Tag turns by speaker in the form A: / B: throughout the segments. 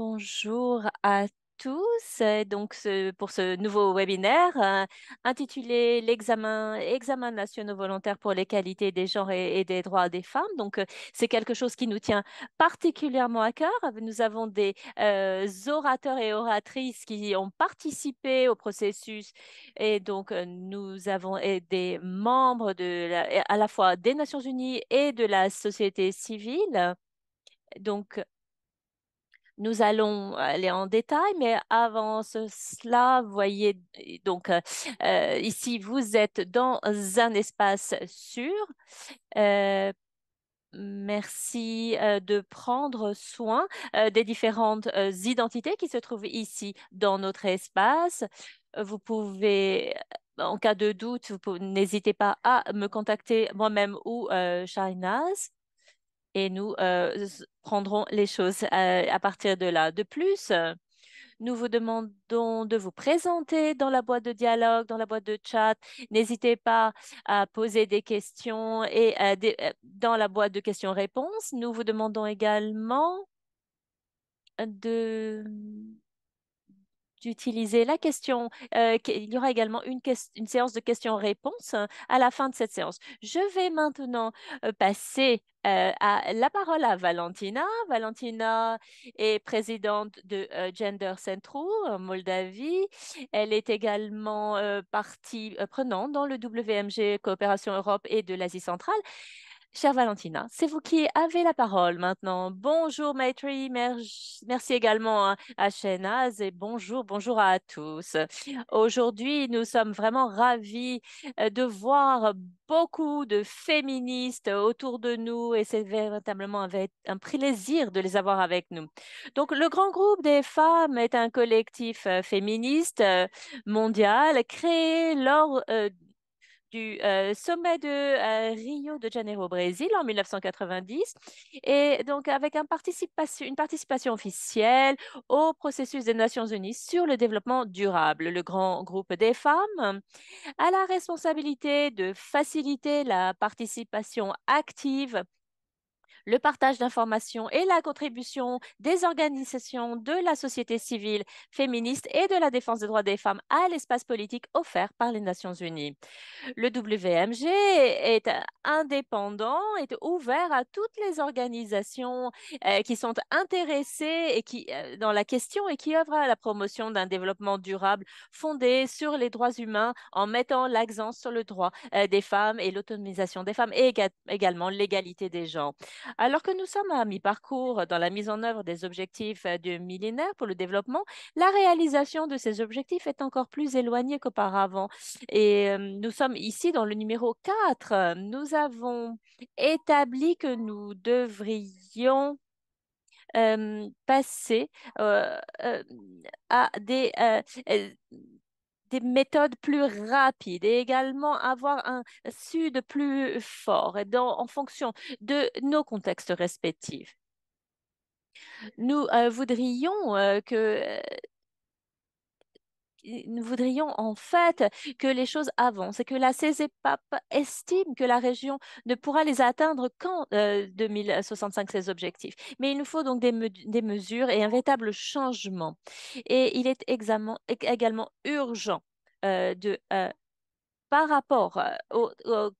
A: Bonjour à tous. Euh, donc, pour ce nouveau webinaire euh, intitulé l'examen examen national volontaire pour les qualités des genres et, des droits des femmes. Donc, euh, c'est quelque chose qui nous tient particulièrement à cœur. Nous avons des orateurs et oratrices qui ont participé au processus et donc nous avons des membres de à la fois des Nations Unies et de la société civile. Donc, nous allons aller en détail, mais avant cela, vous voyez donc euh, euh, ici, vous êtes dans un espace sûr. Euh, merci de prendre soin des différentes identités qui se trouvent ici dans notre espace. Vous pouvez, en cas de doute, n'hésitez pas à me contacter moi-même ou Shainaz et nous euh, prendrons les choses euh, à, partir de là. De plus, euh, nous vous demandons de vous présenter dans la boîte de dialogue, dans la boîte de chat. N'hésitez pas à poser des questions et dans la boîte de questions-réponses. Nous vous demandons également de d'utiliser la question. Euh, il y aura également une, une séance de questions-réponses hein, à la fin de cette séance. Je vais maintenant euh, passer euh, à la parole à Valentina. Valentina est présidente de Gender Centro en Moldavie. Elle est également partie prenante dans le WMG Coopération Europe et de l'Asie centrale. Chère Valentina, c'est vous qui avez la parole maintenant. Bonjour Maitri, merci également à Chenaz et bonjour, bonjour à tous. Aujourd'hui, nous sommes vraiment ravis euh, de voir beaucoup de féministes autour de nous et c'est véritablement un plaisir de les avoir avec nous. Donc, le grand groupe des femmes est un collectif euh, féministe euh, mondial créé lors du sommet de Rio de Janeiro au Brésil en 1990, et donc avec une participation officielle au processus des Nations Unies sur le développement durable. Le grand groupe des femmes a la responsabilité de faciliter la participation active le partage d'informations et la contribution des organisations de la société civile féministe et de la défense des droits des femmes à l'espace politique offert par les Nations Unies. Le WMG est indépendant, est ouvert à toutes les organisations euh, qui sont intéressées et qui, euh, dans la question et qui œuvrent à la promotion d'un développement durable fondé sur les droits humains en mettant l'accent sur le droit euh, des femmes et l'autonomisation des femmes et également l'égalité des genres. Alors que nous sommes à mi-parcours dans la mise en œuvre des objectifs euh, du millénaire pour le développement, la réalisation de ces objectifs est encore plus éloignée qu'auparavant. Et euh, nous sommes ici dans le numéro 4. Nous avons établi que nous devrions euh, passer à des des méthodes plus rapides et également avoir un sud plus fort en fonction de nos contextes respectifs. Nous euh, voudrions euh, que euh, nous voudrions en fait que les choses avancent et que la CESEPAP estime que la région ne pourra les atteindre qu'en 2065, euh, ces objectifs. Mais il nous faut donc des, mesures et un véritable changement. Et il est également urgent euh, de euh, par rapport au,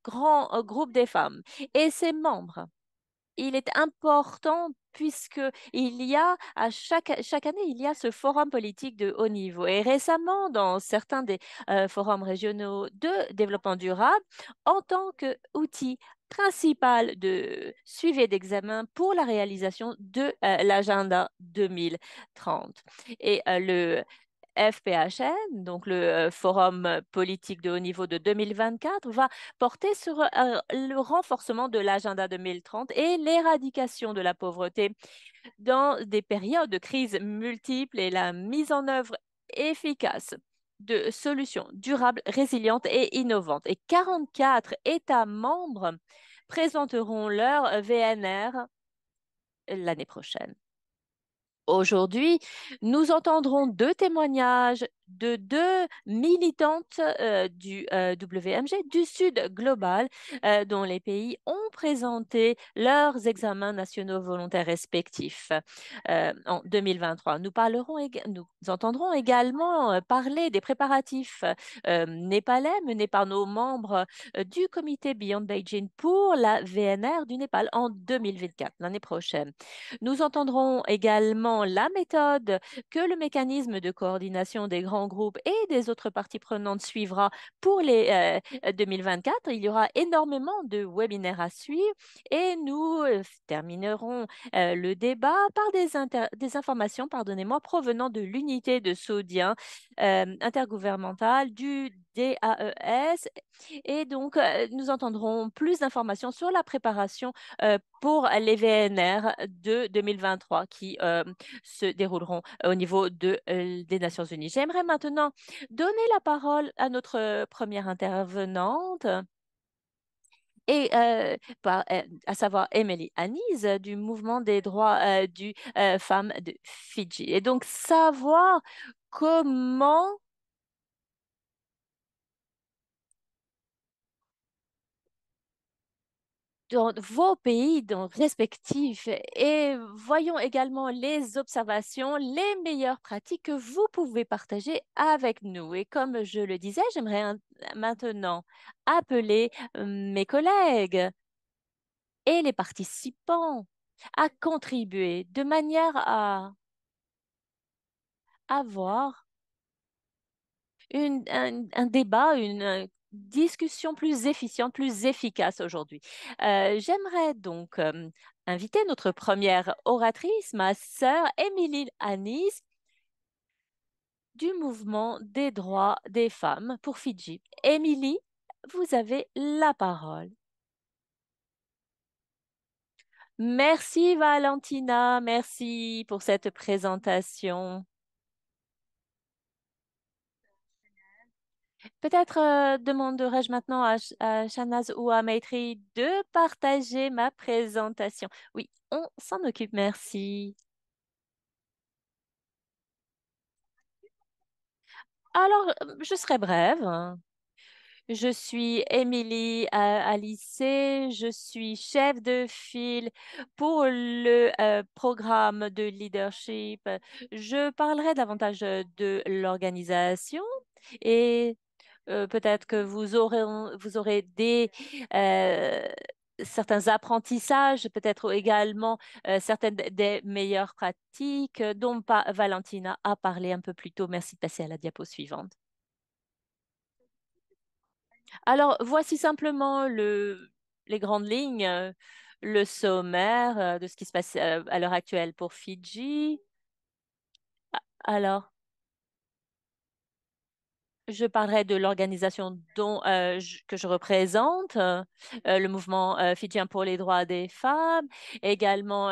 A: grand groupe des femmes et ses membres il est important puisque il y a à chaque, chaque année il y a ce forum politique de haut niveau et récemment dans certains des euh, forums régionaux de développement durable en tant qu'outil principal de suivi d'examen pour la réalisation de euh, l'agenda 2030 et euh, le FPHN, donc le euh, Forum euh, politique de haut niveau de 2024, va porter sur euh, le renforcement de l'agenda 2030 et l'éradication de la pauvreté dans des périodes de crise multiples et la mise en œuvre efficace de solutions durables, résilientes et innovantes. Et 44 États membres présenteront leur VNR l'année prochaine. Aujourd'hui, nous entendrons deux témoignages de deux militantes euh, du euh, WMG du Sud global, euh, dont les pays ont présenté leurs examens nationaux volontaires respectifs en 2023. Nous, parlerons, nous entendrons également parler des préparatifs népalais menés par nos membres du comité Beyond Beijing pour la VNR du Népal en 2024, l'année prochaine. Nous entendrons également la méthode que le mécanisme de coordination des grands groupe et des autres parties prenantes suivra pour les 2024. Euh, euh, il y aura énormément de webinaires à suivre et nous euh, terminerons le débat par des, informations, pardonnez-moi, provenant de l'unité de Saudien intergouvernementale du DAES. Et donc, euh, nous entendrons plus d'informations sur la préparation euh, pour les VNR de 2023 qui euh, se dérouleront au niveau de, des Nations Unies. J'aimerais maintenant donner la parole à notre première intervenante et bah, à savoir Emily Anise du mouvement des droits du femmes de Fidji. Et donc savoir comment dans vos pays respectifs et voyons également les observations, les meilleures pratiques que vous pouvez partager avec nous. Et comme je le disais, j'aimerais maintenant appeler euh, mes collègues et les participants à contribuer de manière à avoir un, un, débat, une discussion plus efficiente, plus efficace aujourd'hui. Euh, j'aimerais donc inviter notre première oratrice, ma sœur Émilie Anis du mouvement des droits des femmes pour Fidji. Émilie, vous avez la parole. Merci Valentina, merci pour cette présentation. Peut-être euh, demanderai-je maintenant à, Shannaz ou à Maitri de partager ma présentation. Oui, on s'en occupe, merci. Alors, euh, je serai brève. Hein. Je suis Émilie euh, lycée. je suis chef de file pour le programme de leadership. Je parlerai davantage de l'organisation et euh, peut-être que vous aurez, vous aurez des, euh, certains apprentissages, peut-être également euh, certaines des meilleures pratiques dont Valentina a parlé un peu plus tôt. Merci de passer à la diapo suivante. Alors, voici simplement le, les grandes lignes, le sommaire de ce qui se passe à l'heure actuelle pour Fidji. Ah, alors, je parlerai de l'organisation euh, que je représente, euh, euh, le mouvement fidjien pour les droits des femmes, également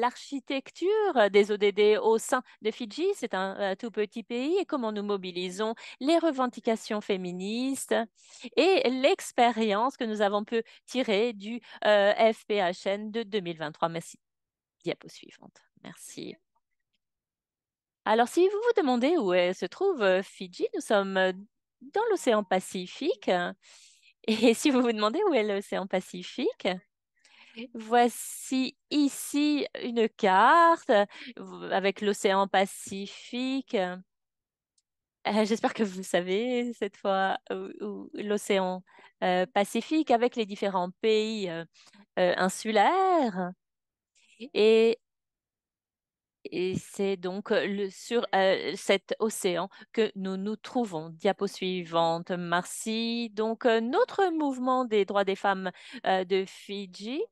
A: l'architecture des ODD au sein de Fidji. C'est un tout petit pays et comment nous mobilisons les revendications féministes et l'expérience que nous avons pu tirer du FPHN de 2023. Merci. Diapo suivante. Merci. Alors, si vous vous demandez où se trouve euh, Fidji, nous sommes euh, dans l'océan Pacifique. Et si vous vous demandez où est l'océan Pacifique, voici ici une carte avec l'océan Pacifique. Euh, j'espère que vous savez cette fois l'océan Pacifique avec les différents pays insulaires. Et et c'est donc euh, sur euh, cet océan que nous nous trouvons. Diapo suivante, merci. Donc, euh, notre mouvement des droits des femmes de Fidji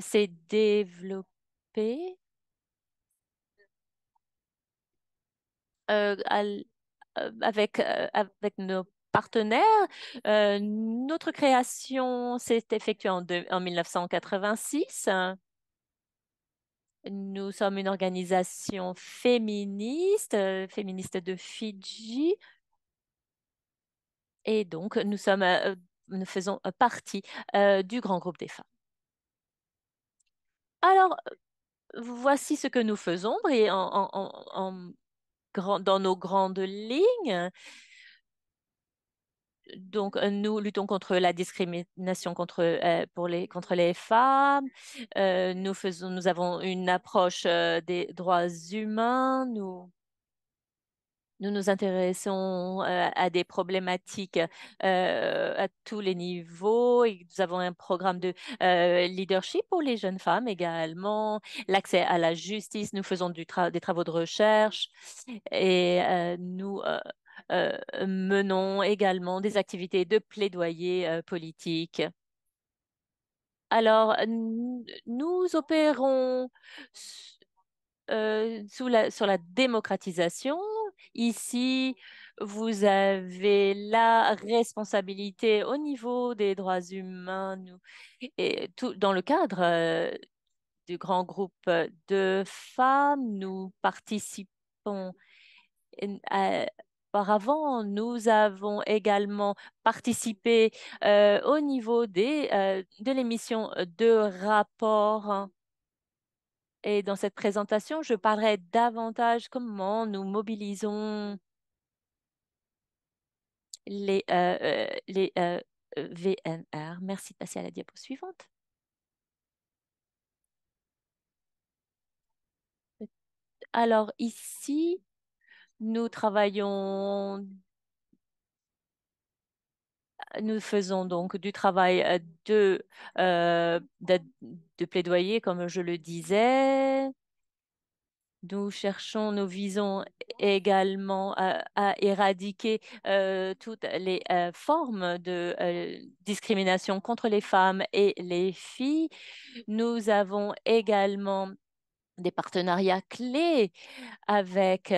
A: s'est développé avec, avec nos partenaires. notre création s'est effectuée en 1986. Nous sommes une organisation féministe, euh, féministe de Fidji. Et donc, nous, sommes, euh, euh, nous faisons partie du grand groupe des femmes. Alors, voici ce que nous faisons dans nos grandes lignes donc, euh, nous luttons contre la discrimination contre, euh, pour les, contre les femmes. Euh, nous, faisons, nous avons une approche des droits humains. Nous, nous intéressons à des problématiques à tous les niveaux. nous avons un programme de leadership pour les jeunes femmes également, l'accès à la justice. Nous faisons des travaux de recherche et nous euh, menons également des activités de plaidoyer euh, politique. Alors, nous opérons euh, sous sur la démocratisation. Ici, vous avez la responsabilité au niveau des droits humains et tout, dans le cadre du grand groupe de femmes, nous participons à, auparavant, nous avons également participé euh, au niveau des, euh, de l'émission de rapport. Et dans cette présentation, je parlerai davantage comment nous mobilisons les, euh, les VNR. Merci de passer à la diapo suivante. Alors ici, nous travaillons, euh, nous faisons donc du travail euh, de, euh, de, plaidoyer, comme je le disais. Nous cherchons, nous visons également à, éradiquer toutes les formes de discrimination contre les femmes et les filles. Nous avons également des partenariats clés avec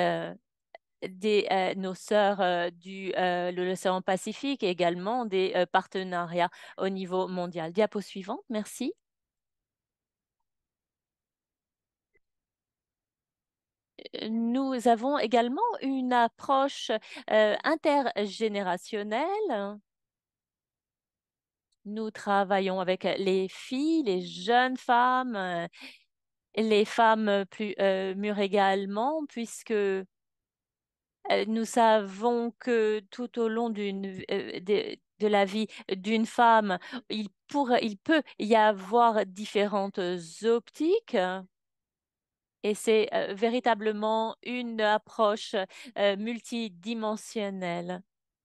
A: des, euh, nos sœurs euh, du, euh, de l'océan Pacifique et également des partenariats au niveau mondial. Diapo suivante, merci. Nous avons également une approche intergénérationnelle. Nous travaillons avec les filles, les jeunes femmes, les femmes plus mûres également, puisque euh, nous savons que tout au long euh, de, la vie d'une femme, il, peut y avoir différentes euh, optiques. Et c'est véritablement une approche multidimensionnelle.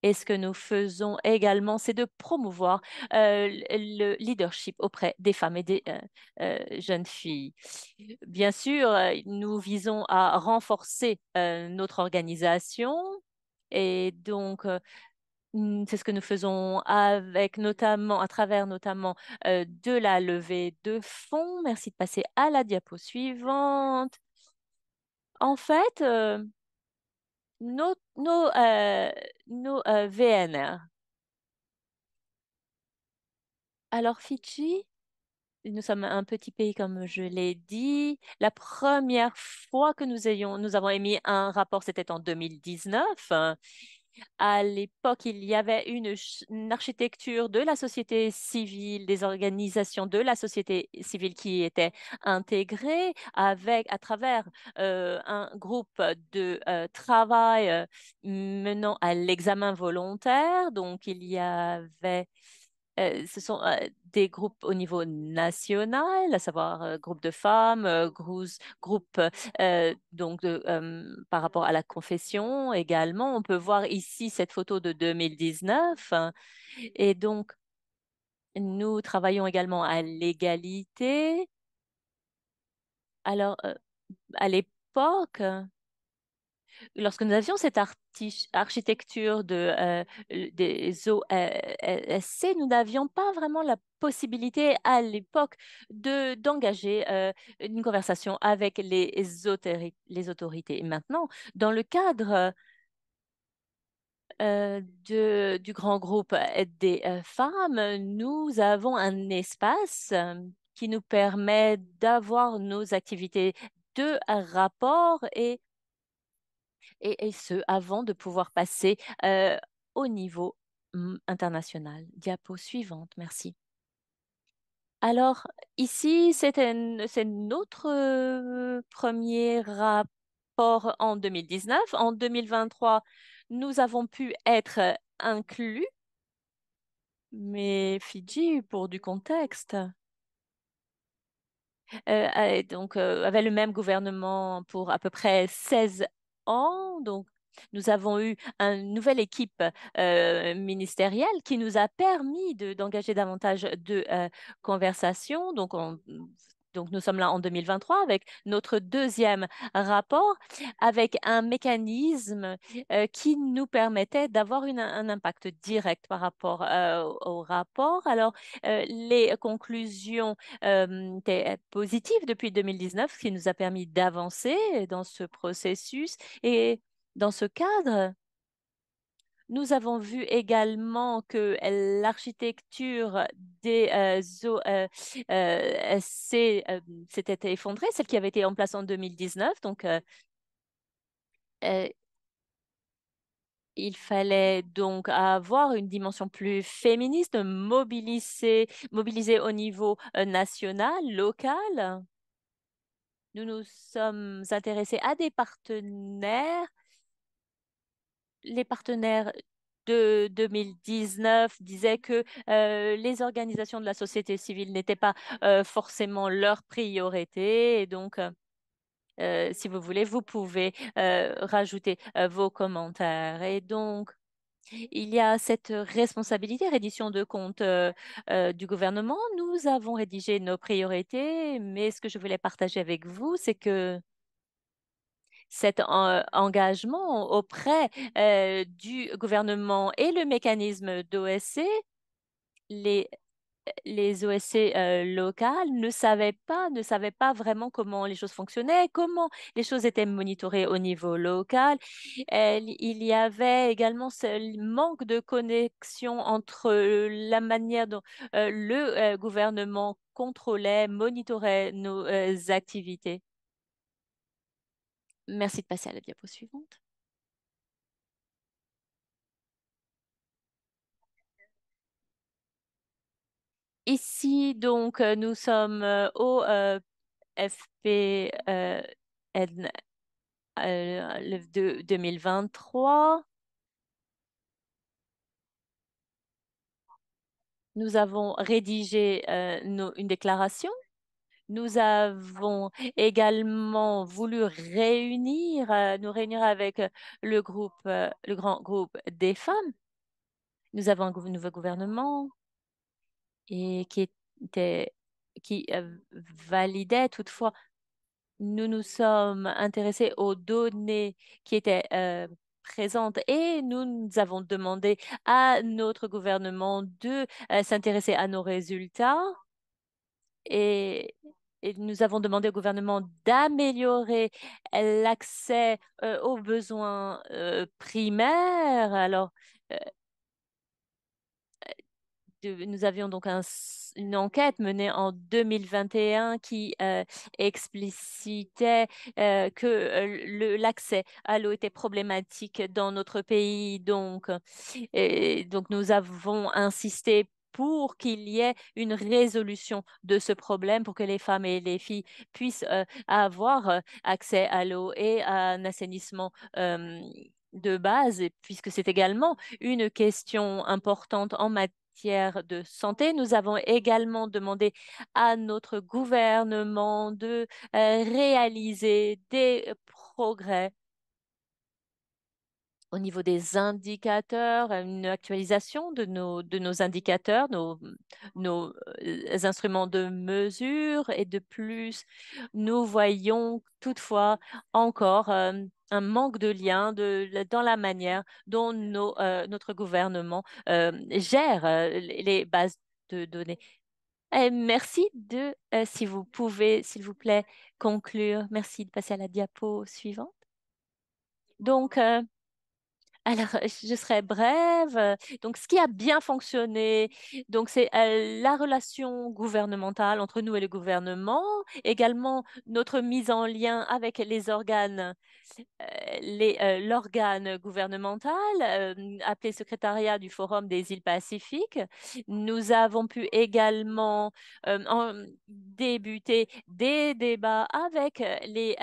A: Et ce que nous faisons également, c'est de promouvoir le leadership auprès des femmes et des jeunes filles. Bien sûr, nous visons à renforcer notre organisation et donc c'est ce que nous faisons avec notamment à travers notamment de la levée de fonds. Merci de passer à la diapo suivante. En fait, nos, nos, euh, nos euh, VNR. Alors Fidji, nous sommes un petit pays comme je l'ai dit. La première fois que nous, ayons, nous avons émis un rapport, c'était en 2019. À l'époque, il y avait une, architecture de la société civile, des organisations de la société civile qui étaient intégrées avec, à travers euh, un groupe de euh, travail euh, menant à l'examen volontaire. Donc, il y avait euh, ce sont euh, des groupes au niveau national, à savoir euh, groupes de femmes, groupes, groupes donc de, par rapport à la confession également. On peut voir ici cette photo de 2019. Hein. Et donc, nous travaillons également à l'égalité. Alors, à l'époque, lorsque nous avions cette architecture de, euh, euh, des OSC, euh, nous n'avions pas vraiment la possibilité à l'époque d'engager une conversation avec les, autorités. maintenant, dans le cadre de, du grand groupe des femmes, nous avons un espace qui nous permet d'avoir nos activités de rapport et et, ce, avant de pouvoir passer au niveau mmh, international. Diapo suivante, merci. Alors, ici, c'est notre premier rapport en 2019. En 2023, nous avons pu être inclus, mais Fidji, pour du contexte, euh, donc, avait le même gouvernement pour à peu près 16 donc, nous avons eu une nouvelle équipe euh, ministérielle qui nous a permis d'engager davantage de euh, conversations. Donc, donc nous sommes là en 2023 avec notre deuxième rapport, avec un mécanisme euh, qui nous permettait d'avoir un impact direct par rapport euh, au rapport. Alors euh, les conclusions étaient positives depuis 2019, ce qui nous a permis d'avancer dans ce processus et dans ce cadre, nous avons vu également que euh, l'architecture des euh, euh, euh, s'était effondrée, celle qui avait été en place en 2019. Donc, il fallait donc avoir une dimension plus féministe, mobiliser, mobiliser au niveau national, local. Nous nous sommes intéressés à des partenaires les partenaires de 2019 disaient que euh, les organisations de la société civile n'étaient pas euh, forcément leur priorité. Et donc, euh, si vous voulez, vous pouvez rajouter vos commentaires. Et donc, il y a cette responsabilité rédition de compte du gouvernement. Nous avons rédigé nos priorités, mais ce que je voulais partager avec vous, c'est que cet engagement auprès du gouvernement et le mécanisme d'OSC, les OSC locales ne savaient pas, ne savaient pas vraiment comment les choses fonctionnaient, comment les choses étaient monitorées au niveau local. il y avait également ce manque de connexion entre la manière dont le gouvernement contrôlait, monitorait nos activités. Merci de passer à la diapositive suivante. Ici, donc, euh, nous sommes euh, au FP de 2023. Nous avons rédigé euh, une déclaration nous avons également voulu réunir, euh, nous réunir avec euh, le groupe, euh, le grand groupe des femmes. Nous avons un nouveau gouvernement et qui était, qui validait toutefois. Nous nous sommes intéressés aux données qui étaient présentes et nous, avons demandé à notre gouvernement de s'intéresser à nos résultats et nous avons demandé au gouvernement d'améliorer l'accès euh, aux besoins euh, primaires. Alors, euh, nous avions donc une enquête menée en 2021 qui explicitait que l'accès à l'eau était problématique dans notre pays. Donc, donc nous avons insisté pour qu'il y ait une résolution de ce problème, pour que les femmes et les filles puissent euh, avoir euh, accès à l'eau et à un assainissement euh, de base, puisque c'est également une question importante en matière de santé. Nous avons également demandé à notre gouvernement de réaliser des progrès au niveau des indicateurs, une actualisation de nos, de nos indicateurs, nos, nos euh, instruments de mesure. Et de plus, nous voyons toutefois encore euh, un manque de lien de, dans la manière dont nos, euh, notre gouvernement gère les bases de données. merci de, si vous pouvez, s'il vous plaît, conclure. Merci de passer à la diapo suivante. Donc, alors, euh, je serai brève. Euh, donc, ce qui a bien fonctionné, donc c'est euh, la relation gouvernementale entre nous et le gouvernement, également notre mise en lien avec les organes, l'organe gouvernemental appelé secrétariat du Forum des îles Pacifiques. Nous avons pu également débuter des débats avec les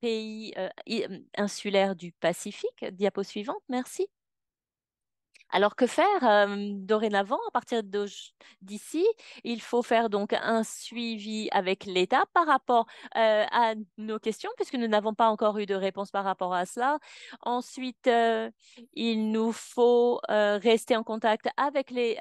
A: pays insulaires du Pacifique. Diapo suivante, merci merci. Alors que faire dorénavant à partir d'ici Il faut faire donc un suivi avec l'État par rapport à nos questions puisque nous n'avons pas encore eu de réponse par rapport à cela. Ensuite, il nous faut rester en contact avec les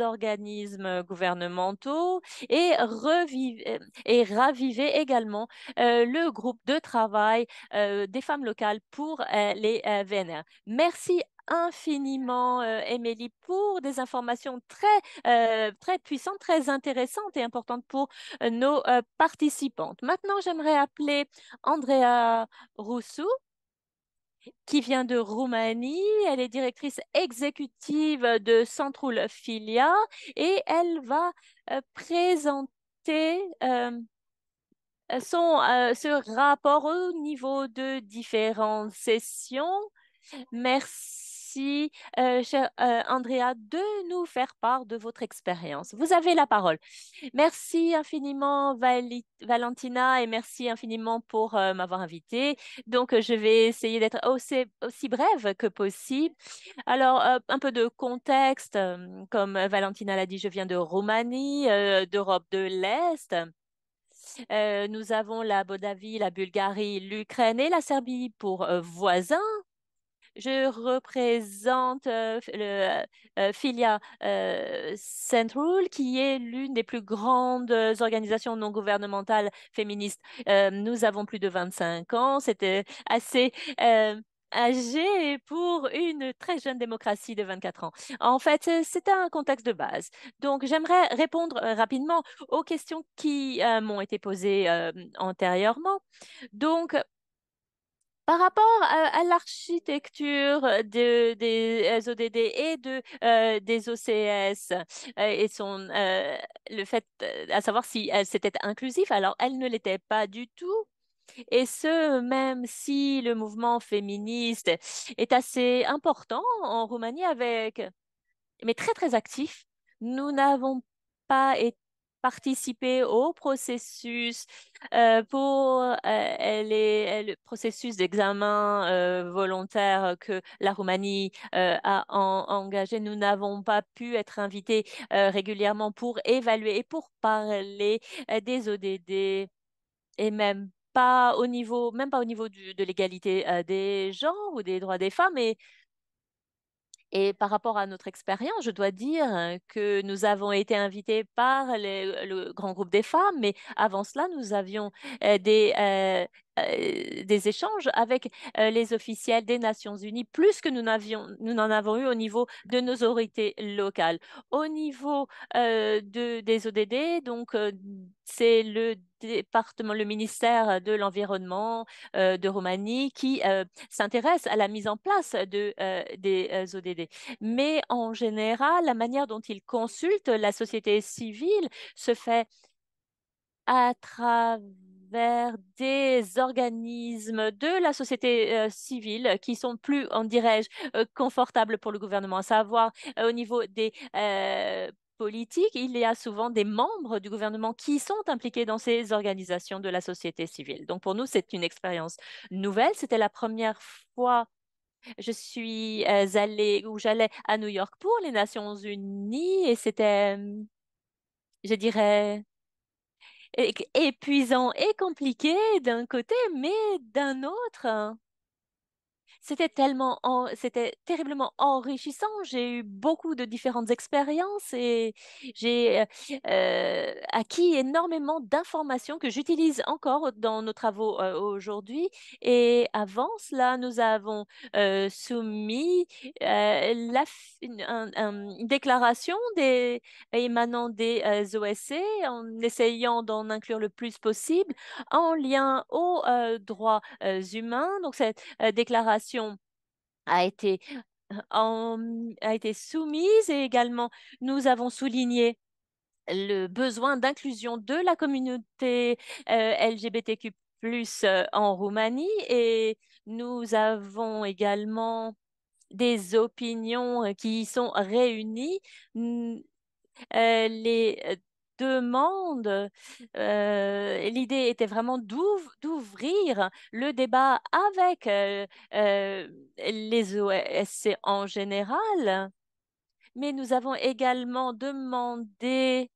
A: organismes gouvernementaux et, revivre et raviver également le groupe de travail des femmes locales pour les VNR. Merci infiniment, Emily, euh, pour des informations très, euh, très puissantes, très intéressantes et importantes pour euh, nos participantes. Maintenant, j'aimerais appeler Andrea Rousseau, qui vient de Roumanie. Elle est directrice exécutive de Centrul Filia et elle va présenter son, ce rapport au niveau de différentes sessions. Merci merci, euh, euh, Andrea, de nous faire part de votre expérience. Vous avez la parole. Merci infiniment, Valentina, et merci infiniment pour euh, m'avoir invitée. Donc, je vais essayer d'être aussi, brève que possible. Alors, un peu de contexte. Comme Valentina l'a dit, je viens de Roumanie, d'Europe de l'Est. nous avons la Bodavie, la Bulgarie, l'Ukraine et la Serbie pour voisins je représente euh, le Filia euh, euh, Central, qui est l'une des plus grandes organisations non gouvernementales féministes. nous avons plus de 25 ans, c'était assez âgé pour une très jeune démocratie de 24 ans. En fait, c'est un contexte de base. Donc, j'aimerais répondre rapidement aux questions qui m'ont été posées antérieurement. Donc, par rapport à, l'architecture euh, des euh, ODD et de, euh, des OCS et son, le fait à savoir si c'était inclusif, alors elle ne l'était pas du tout. Et ce, même si le mouvement féministe est assez important en Roumanie avec, mais très très actif, nous n'avons pas été participer au processus euh, pour euh, les, processus d'examen euh, volontaire que la Roumanie a engagé. Nous n'avons pas pu être invités régulièrement pour évaluer et pour parler des ODD et même pas au niveau, même pas au niveau du, de l'égalité des genres ou des droits des femmes, et et par rapport à notre expérience, je dois dire hein, que nous avons été invités par le grand groupe des femmes, mais avant cela, nous avions euh, des, euh, des échanges avec les officiels des Nations Unies, plus que nous n'en avons eu au niveau de nos autorités locales. Au niveau de, des ODD, donc c'est le département, le ministère de l'Environnement de Roumanie qui s'intéresse à la mise en place de, des ODD. Mais en général, la manière dont ils consultent la société civile se fait à travers vers des organismes de la société euh, civile qui sont plus, on dirais-je, euh, confortables pour le gouvernement, à savoir euh, au niveau des politiques, il y a souvent des membres du gouvernement qui sont impliqués dans ces organisations de la société civile. Donc pour nous, c'est une expérience nouvelle. C'était la première fois je suis allée ou j'allais à New York pour les Nations Unies et c'était, je dirais, épuisant et compliqué d'un côté, mais d'un autre, hein. C'était tellement, c'était terriblement enrichissant. J'ai eu beaucoup de différentes expériences et j'ai euh, acquis énormément d'informations que j'utilise encore dans nos travaux euh, aujourd'hui. Et avant cela, nous avons euh, soumis la une, déclaration des... émanant des OSC en essayant d'en inclure le plus possible en lien aux droits humains. Donc cette déclaration a été, a été soumise et également nous avons souligné le besoin d'inclusion de la communauté LGBTQ+ en Roumanie et nous avons également des opinions qui sont réunies. les demande, euh, l'idée était vraiment d'ouvrir le débat avec euh, euh, les OSC en général, mais nous avons également demandé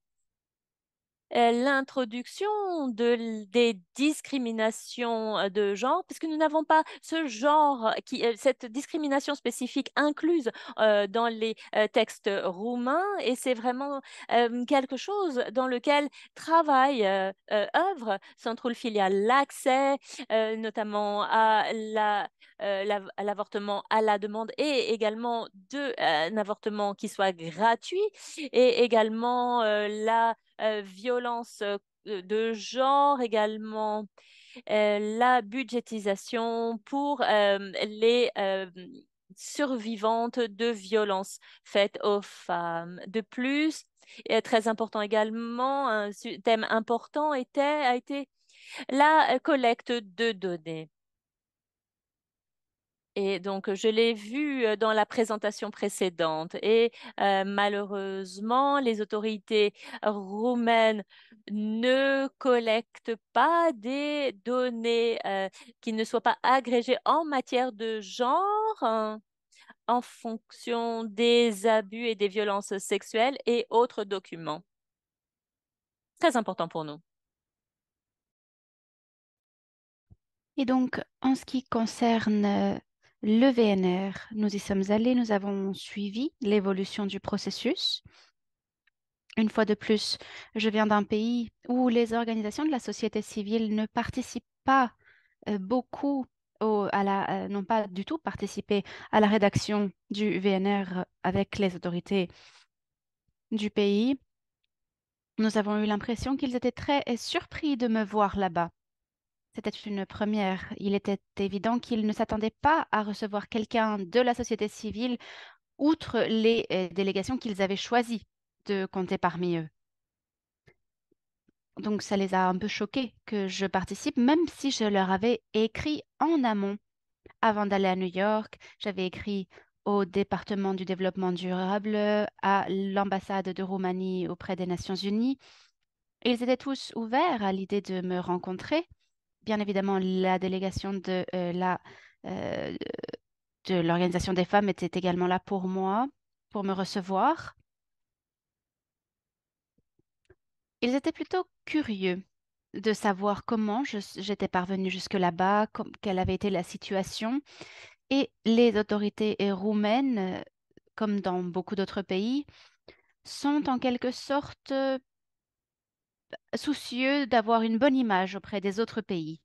A: euh, l'introduction de, des discriminations euh, de genre, puisque nous n'avons pas ce genre, qui, euh, cette discrimination spécifique incluse dans les textes roumains, et c'est vraiment quelque chose dans lequel travaille, œuvre Centrul filial l'accès notamment à la, l'avortement à la demande et également de, un avortement qui soit gratuit et également la euh, violence euh, de genre également, euh, la budgétisation pour les survivantes de violences faites aux femmes. De plus, très important également, un thème important était, a été la collecte de données. Et donc, je l'ai vu dans la présentation précédente. Et malheureusement, les autorités roumaines ne collectent pas des données qui ne soient pas agrégées en matière de genre hein, en fonction des abus et des violences sexuelles et autres documents. Très important pour nous.
B: Et donc, en ce qui concerne le VNR, nous y sommes allés, nous avons suivi l'évolution du processus. Une fois de plus, je viens d'un pays où les organisations de la société civile ne participent pas euh, beaucoup, à la, euh, n'ont pas du tout participé à la rédaction du VNR avec les autorités du pays. Nous avons eu l'impression qu'ils étaient très euh, surpris de me voir là-bas. C'était une première. Il était évident qu'ils ne s'attendaient pas à recevoir quelqu'un de la société civile, outre les euh, délégations qu'ils avaient choisi de compter parmi eux. Donc ça les a un peu choqués que je participe, même si je leur avais écrit en amont. Avant d'aller à New York, j'avais écrit au département du développement durable, à l'ambassade de Roumanie auprès des Nations Unies. Ils étaient tous ouverts à l'idée de me rencontrer bien évidemment, la délégation de euh, la euh, l'organisation des femmes était également là pour moi, pour me recevoir. Ils étaient plutôt curieux de savoir comment j'étais parvenue jusque là-bas, quelle avait été la situation. Et les autorités roumaines, euh, comme dans beaucoup d'autres pays, sont en quelque sorte soucieux d'avoir une bonne image auprès des autres pays.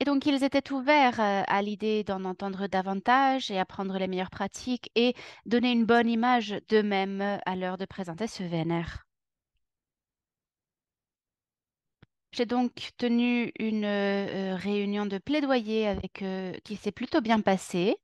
B: Et donc, ils étaient ouverts euh, à l'idée d'en entendre davantage et apprendre les meilleures pratiques et donner une bonne image d'eux-mêmes à l'heure de présenter ce VNR. J'ai donc tenu une euh, réunion de plaidoyer avec euh, qui s'est plutôt bien passée.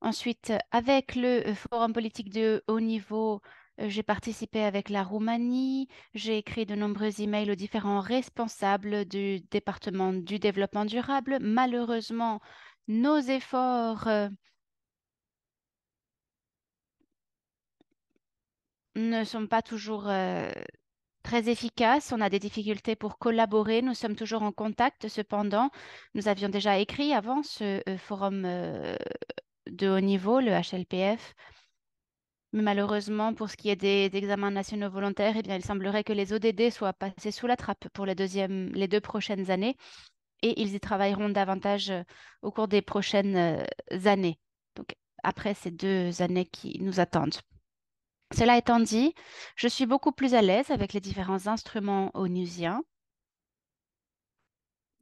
B: Ensuite, avec le Forum politique de haut niveau, euh, j'ai participé avec la Roumanie, j'ai écrit de nombreux emails aux différents responsables du département du développement durable. Malheureusement, nos efforts euh, ne sont pas toujours euh, très efficaces. On a des difficultés pour collaborer. Nous sommes toujours en contact. Cependant, nous avions déjà écrit avant ce forum de haut niveau, le HLPF. Mais malheureusement, pour ce qui est des, examens nationaux volontaires, eh bien, il semblerait que les ODD soient passés sous la trappe pour les, les deux prochaines années et ils y travailleront davantage euh, au cours des prochaines euh, années, donc après ces deux années qui nous attendent. Cela étant dit, je suis beaucoup plus à l'aise avec les différents instruments onusiens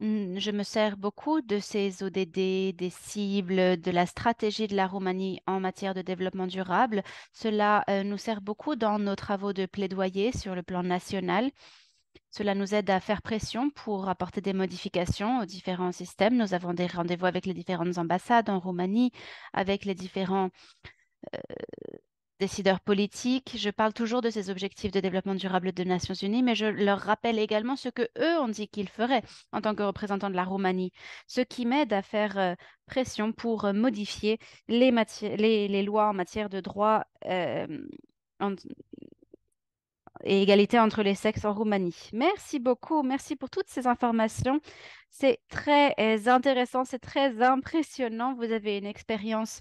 B: Mmh, je me sers beaucoup de ces ODD, des cibles, de la stratégie de la Roumanie en matière de développement durable. Cela euh, nous sert beaucoup dans nos travaux de plaidoyer sur le plan national. Cela nous aide à faire pression pour apporter des modifications aux différents systèmes. Nous avons des rendez-vous avec les différentes ambassades en Roumanie, avec les différents euh, décideurs politiques, je parle toujours de ces objectifs de développement durable des Nations Unies, mais je leur rappelle également ce que eux ont dit qu'ils feraient en tant que représentants de la Roumanie, ce qui m'aide à faire euh, pression pour euh, modifier les, lois en matière de droit euh, et égalité entre les sexes en Roumanie. Merci beaucoup, merci pour toutes ces informations. C'est très intéressant, c'est très impressionnant. Vous avez une expérience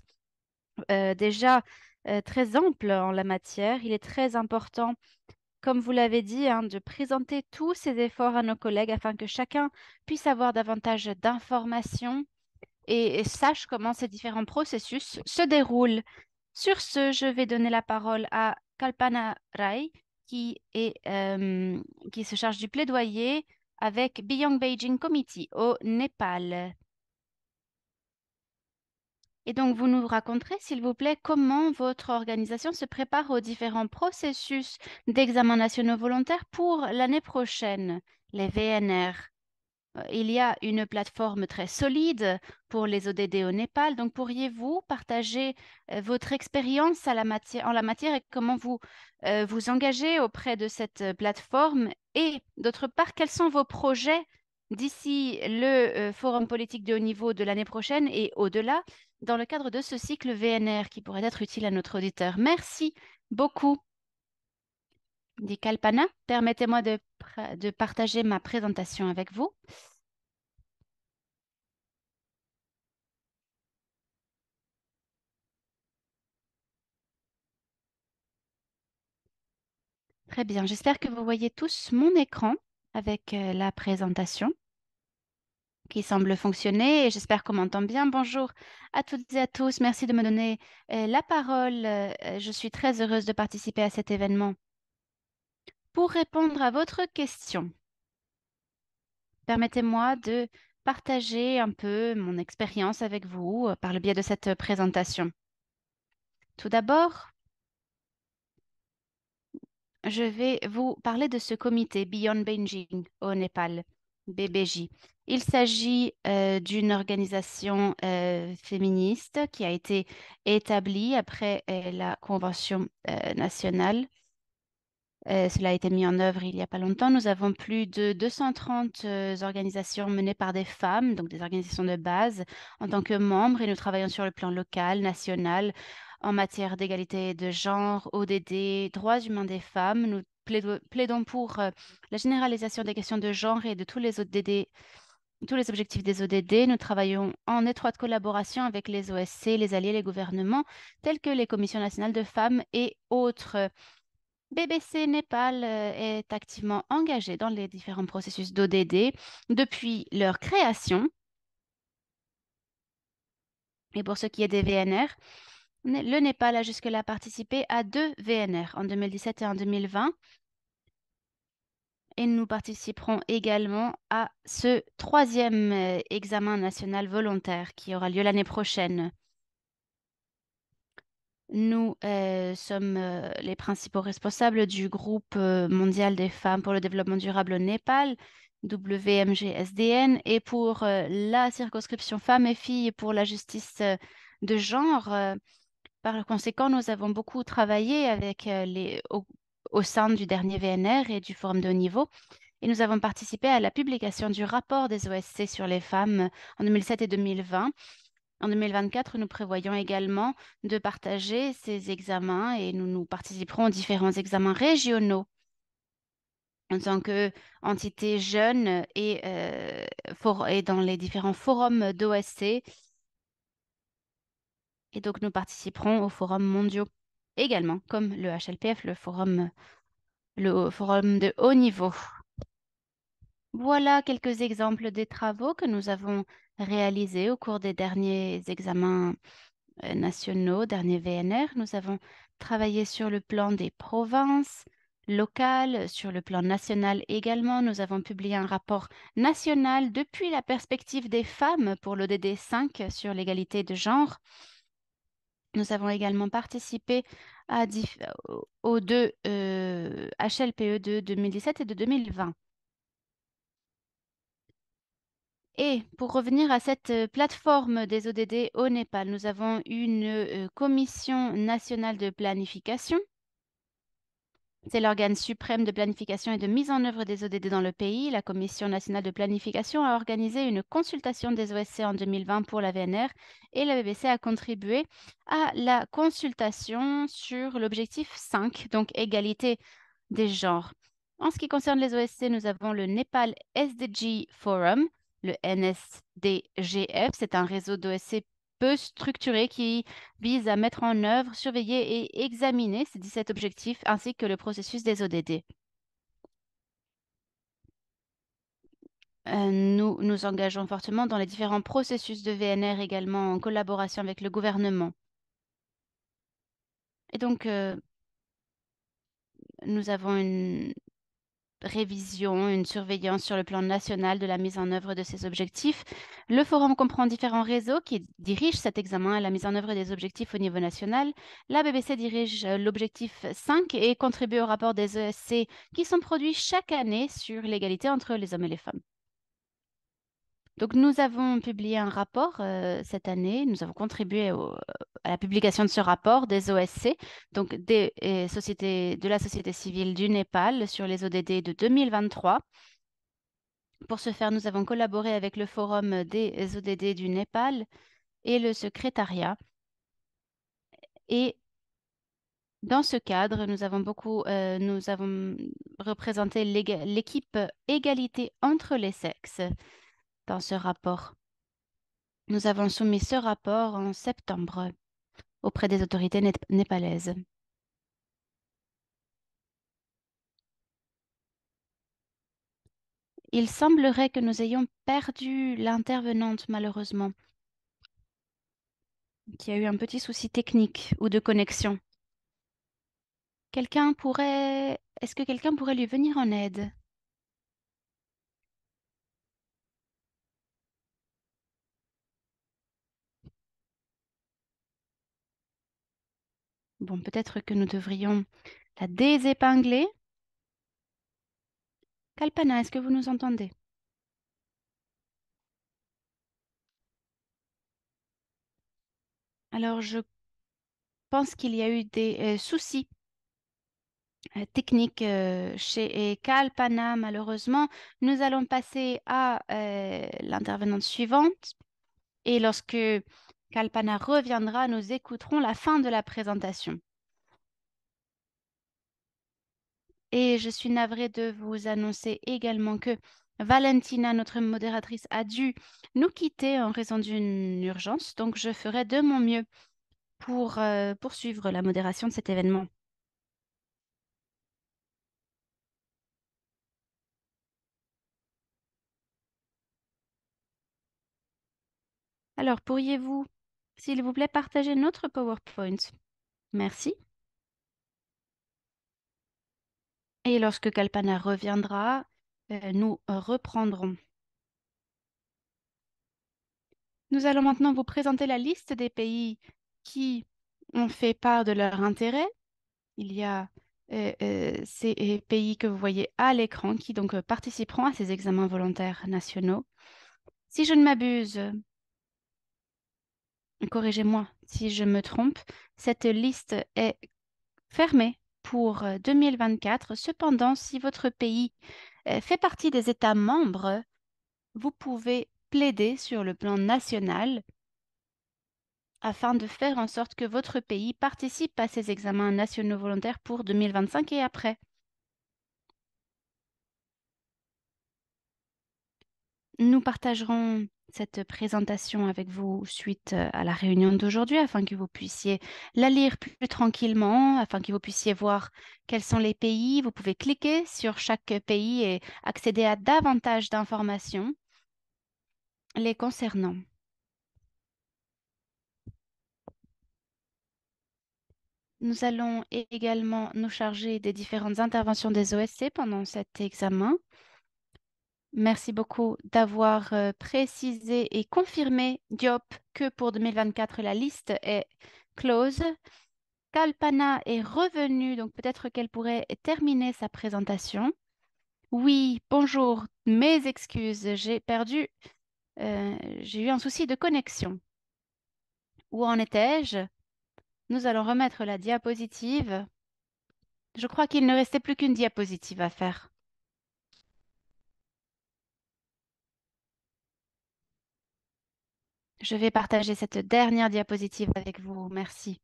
B: déjà euh, très ample en la matière. Il est très important, comme vous l'avez dit, hein, de présenter tous ces efforts à nos collègues afin que chacun puisse avoir davantage d'informations et, sache comment ces différents processus se déroulent. Sur ce, je vais donner la parole à Kalpana Rai, qui, euh, qui se charge du plaidoyer avec Beyond Beijing Committee au Népal. Et donc, vous nous raconterez, s'il vous plaît, comment votre organisation se prépare aux différents processus d'examen nationaux volontaires pour l'année prochaine, les VNR. Euh, il y a une plateforme très solide pour les ODD au Népal. Donc, pourriez-vous partager euh, votre expérience en la matière et comment vous euh, vous engagez auprès de cette plateforme Et d'autre part, quels sont vos projets d'ici le euh, forum politique de haut niveau de l'année prochaine et au-delà, dans le cadre de ce cycle VNR qui pourrait être utile à notre auditeur. Merci beaucoup. Dit Kalpana, permettez-moi de, partager ma présentation avec vous. Très bien, j'espère que vous voyez tous mon écran avec euh, la présentation qui semble fonctionner et j'espère qu'on m'entend bien. Bonjour à toutes et à tous. Merci de me donner euh, la parole. Euh, je suis très heureuse de participer à cet événement. Pour répondre à votre question, permettez-moi de partager un peu mon expérience avec vous euh, par le biais de cette présentation. Tout d'abord, je vais vous parler de ce comité Beyond Beijing au Népal, BBJ. Il s'agit d'une organisation féministe qui a été établie après la Convention nationale. cela a été mis en œuvre il n'y a pas longtemps. Nous avons plus de 230 organisations menées par des femmes, donc des organisations de base, en tant que membres, et nous travaillons sur le plan local, national, en matière d'égalité de genre, ODD, droits humains des femmes. Nous plaidons pour la généralisation des questions de genre et de tous les autres ODD tous les objectifs des ODD, nous travaillons en étroite collaboration avec les OSC, les alliés, les gouvernements, tels que les commissions nationales de femmes et autres. BBC Népal euh, est activement engagé dans les différents processus d'ODD depuis leur création. Et pour ce qui est des VNR, le Népal a jusque-là participé à deux VNR en 2017 et en 2020 et nous participerons également à ce troisième euh, examen national volontaire qui aura lieu l'année prochaine. Nous euh, sommes euh, les principaux responsables du groupe mondial des femmes pour le développement durable au Népal, WMGSDN, et pour la circonscription femmes et filles pour la justice de genre. Par conséquent, nous avons beaucoup travaillé avec les, au sein du dernier VNR et du Forum de haut niveau. Et nous avons participé à la publication du rapport des OSC sur les femmes en 2007 et 2020. En 2024, nous prévoyons également de partager ces examens et nous, nous participerons aux différents examens régionaux en tant qu'entité jeune et, euh, et dans les différents forums d'OSC. Et donc, nous participerons aux forums mondiaux également, comme le HLPF, le forum, le forum de haut niveau. Voilà quelques exemples des travaux que nous avons réalisés au cours des derniers examens euh, nationaux, derniers VNR. Nous avons travaillé sur le plan des provinces locales, sur le plan national également. Nous avons publié un rapport national depuis la perspective des femmes pour l'ODD 5 sur l'égalité de genre. Nous avons également participé aux deux HLPE euh, de 2017 et de 2020. Et pour revenir à cette euh, plateforme des ODD au Népal, nous avons une euh, commission nationale de planification c'est l'organe suprême de planification et de mise en œuvre des ODD dans le pays. La Commission nationale de planification a organisé une consultation des OSC en 2020 pour la VNR et la BBC a contribué à la consultation sur l'objectif 5, donc égalité des genres. En ce qui concerne les OSC, nous avons le Nepal SDG Forum, le NSDGF. C'est un réseau d'OSC peu structuré qui vise à mettre en œuvre, surveiller et examiner ces 17 objectifs ainsi que le processus des ODD. Euh, nous nous engageons fortement dans les différents processus de VNR également en collaboration avec le gouvernement. Et donc, euh, nous avons une révision, une surveillance sur le plan national de la mise en œuvre de ces objectifs. Le forum comprend différents réseaux qui dirigent cet examen à la mise en œuvre des objectifs au niveau national. La BBC dirige euh, l'objectif 5 et contribue au rapport des ESC qui sont produits chaque année sur l'égalité entre les hommes et les femmes. Donc, nous avons publié un rapport euh, cette année. Nous avons contribué à la publication de ce rapport des OSC, donc des, sociétés, de la société civile du Népal sur les ODD de 2023. Pour ce faire, nous avons collaboré avec le Forum des ODD du Népal et le secrétariat. Et dans ce cadre, nous avons beaucoup, euh, nous avons représenté l'équipe Égalité entre les sexes dans ce rapport. Nous avons soumis ce rapport en septembre auprès des autorités népalaises. Il semblerait que nous ayons perdu l'intervenante malheureusement, qui a eu un petit souci technique ou de connexion. Quelqu'un pourrait... Est-ce que quelqu'un pourrait lui venir en aide Bon, peut-être que nous devrions la désépingler. Kalpana, est-ce que vous nous entendez Alors, je pense qu'il y a eu des euh, soucis euh, techniques euh, chez Kalpana, malheureusement. Nous allons passer à l'intervenante suivante. Et lorsque Kalpana reviendra, nous écouterons la fin de la présentation. Et je suis navrée de vous annoncer également que Valentina, notre modératrice, a dû nous quitter en raison d'une urgence, donc je ferai de mon mieux pour euh, poursuivre la modération de cet événement. Alors, pourriez-vous s'il vous plaît, partagez notre PowerPoint. Merci. Et lorsque Kalpana reviendra, euh, nous reprendrons. Nous allons maintenant vous présenter la liste des pays qui ont fait part de leur intérêt. Il y a euh, euh, ces pays que vous voyez à l'écran qui donc participeront à ces examens volontaires nationaux. Si je ne m'abuse, corrigez-moi si je me trompe, cette liste est fermée pour 2024. Euh, Cependant, si votre pays euh, fait partie des États membres, vous pouvez plaider sur le plan national afin de faire en sorte que votre pays participe à ces examens nationaux volontaires pour 2025 et après. Nous partagerons cette présentation avec vous suite euh, à la réunion d'aujourd'hui afin que vous puissiez la lire plus tranquillement, afin que vous puissiez voir quels sont les pays. Vous pouvez cliquer sur chaque pays et accéder à davantage d'informations les concernant. Nous allons également nous charger des différentes interventions des OSC pendant cet examen. Merci beaucoup d'avoir euh, précisé et confirmé, Diop, que pour 2024, la liste est close. Kalpana est revenue, donc peut-être qu'elle pourrait terminer sa présentation. Oui, bonjour, mes excuses, j'ai perdu, euh, j'ai eu un souci de connexion. Où en étais-je Nous allons remettre la diapositive. Je crois qu'il ne restait plus qu'une diapositive à faire. Je vais partager cette dernière diapositive avec vous. Merci.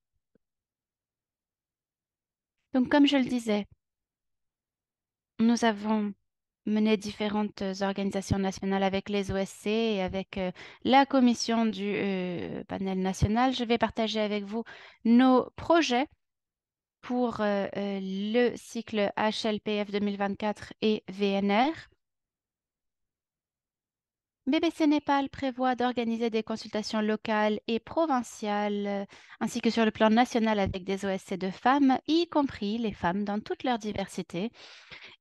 B: Donc, comme je le disais, nous avons mené différentes organisations nationales avec les OSC et avec euh, la commission du euh, panel national. Je vais partager avec vous nos projets pour euh, le cycle HLPF 2024 et VNR. BBC Népal prévoit d'organiser des consultations locales et provinciales, euh, ainsi que sur le plan national avec des OSC de femmes, y compris les femmes dans toute leur diversité.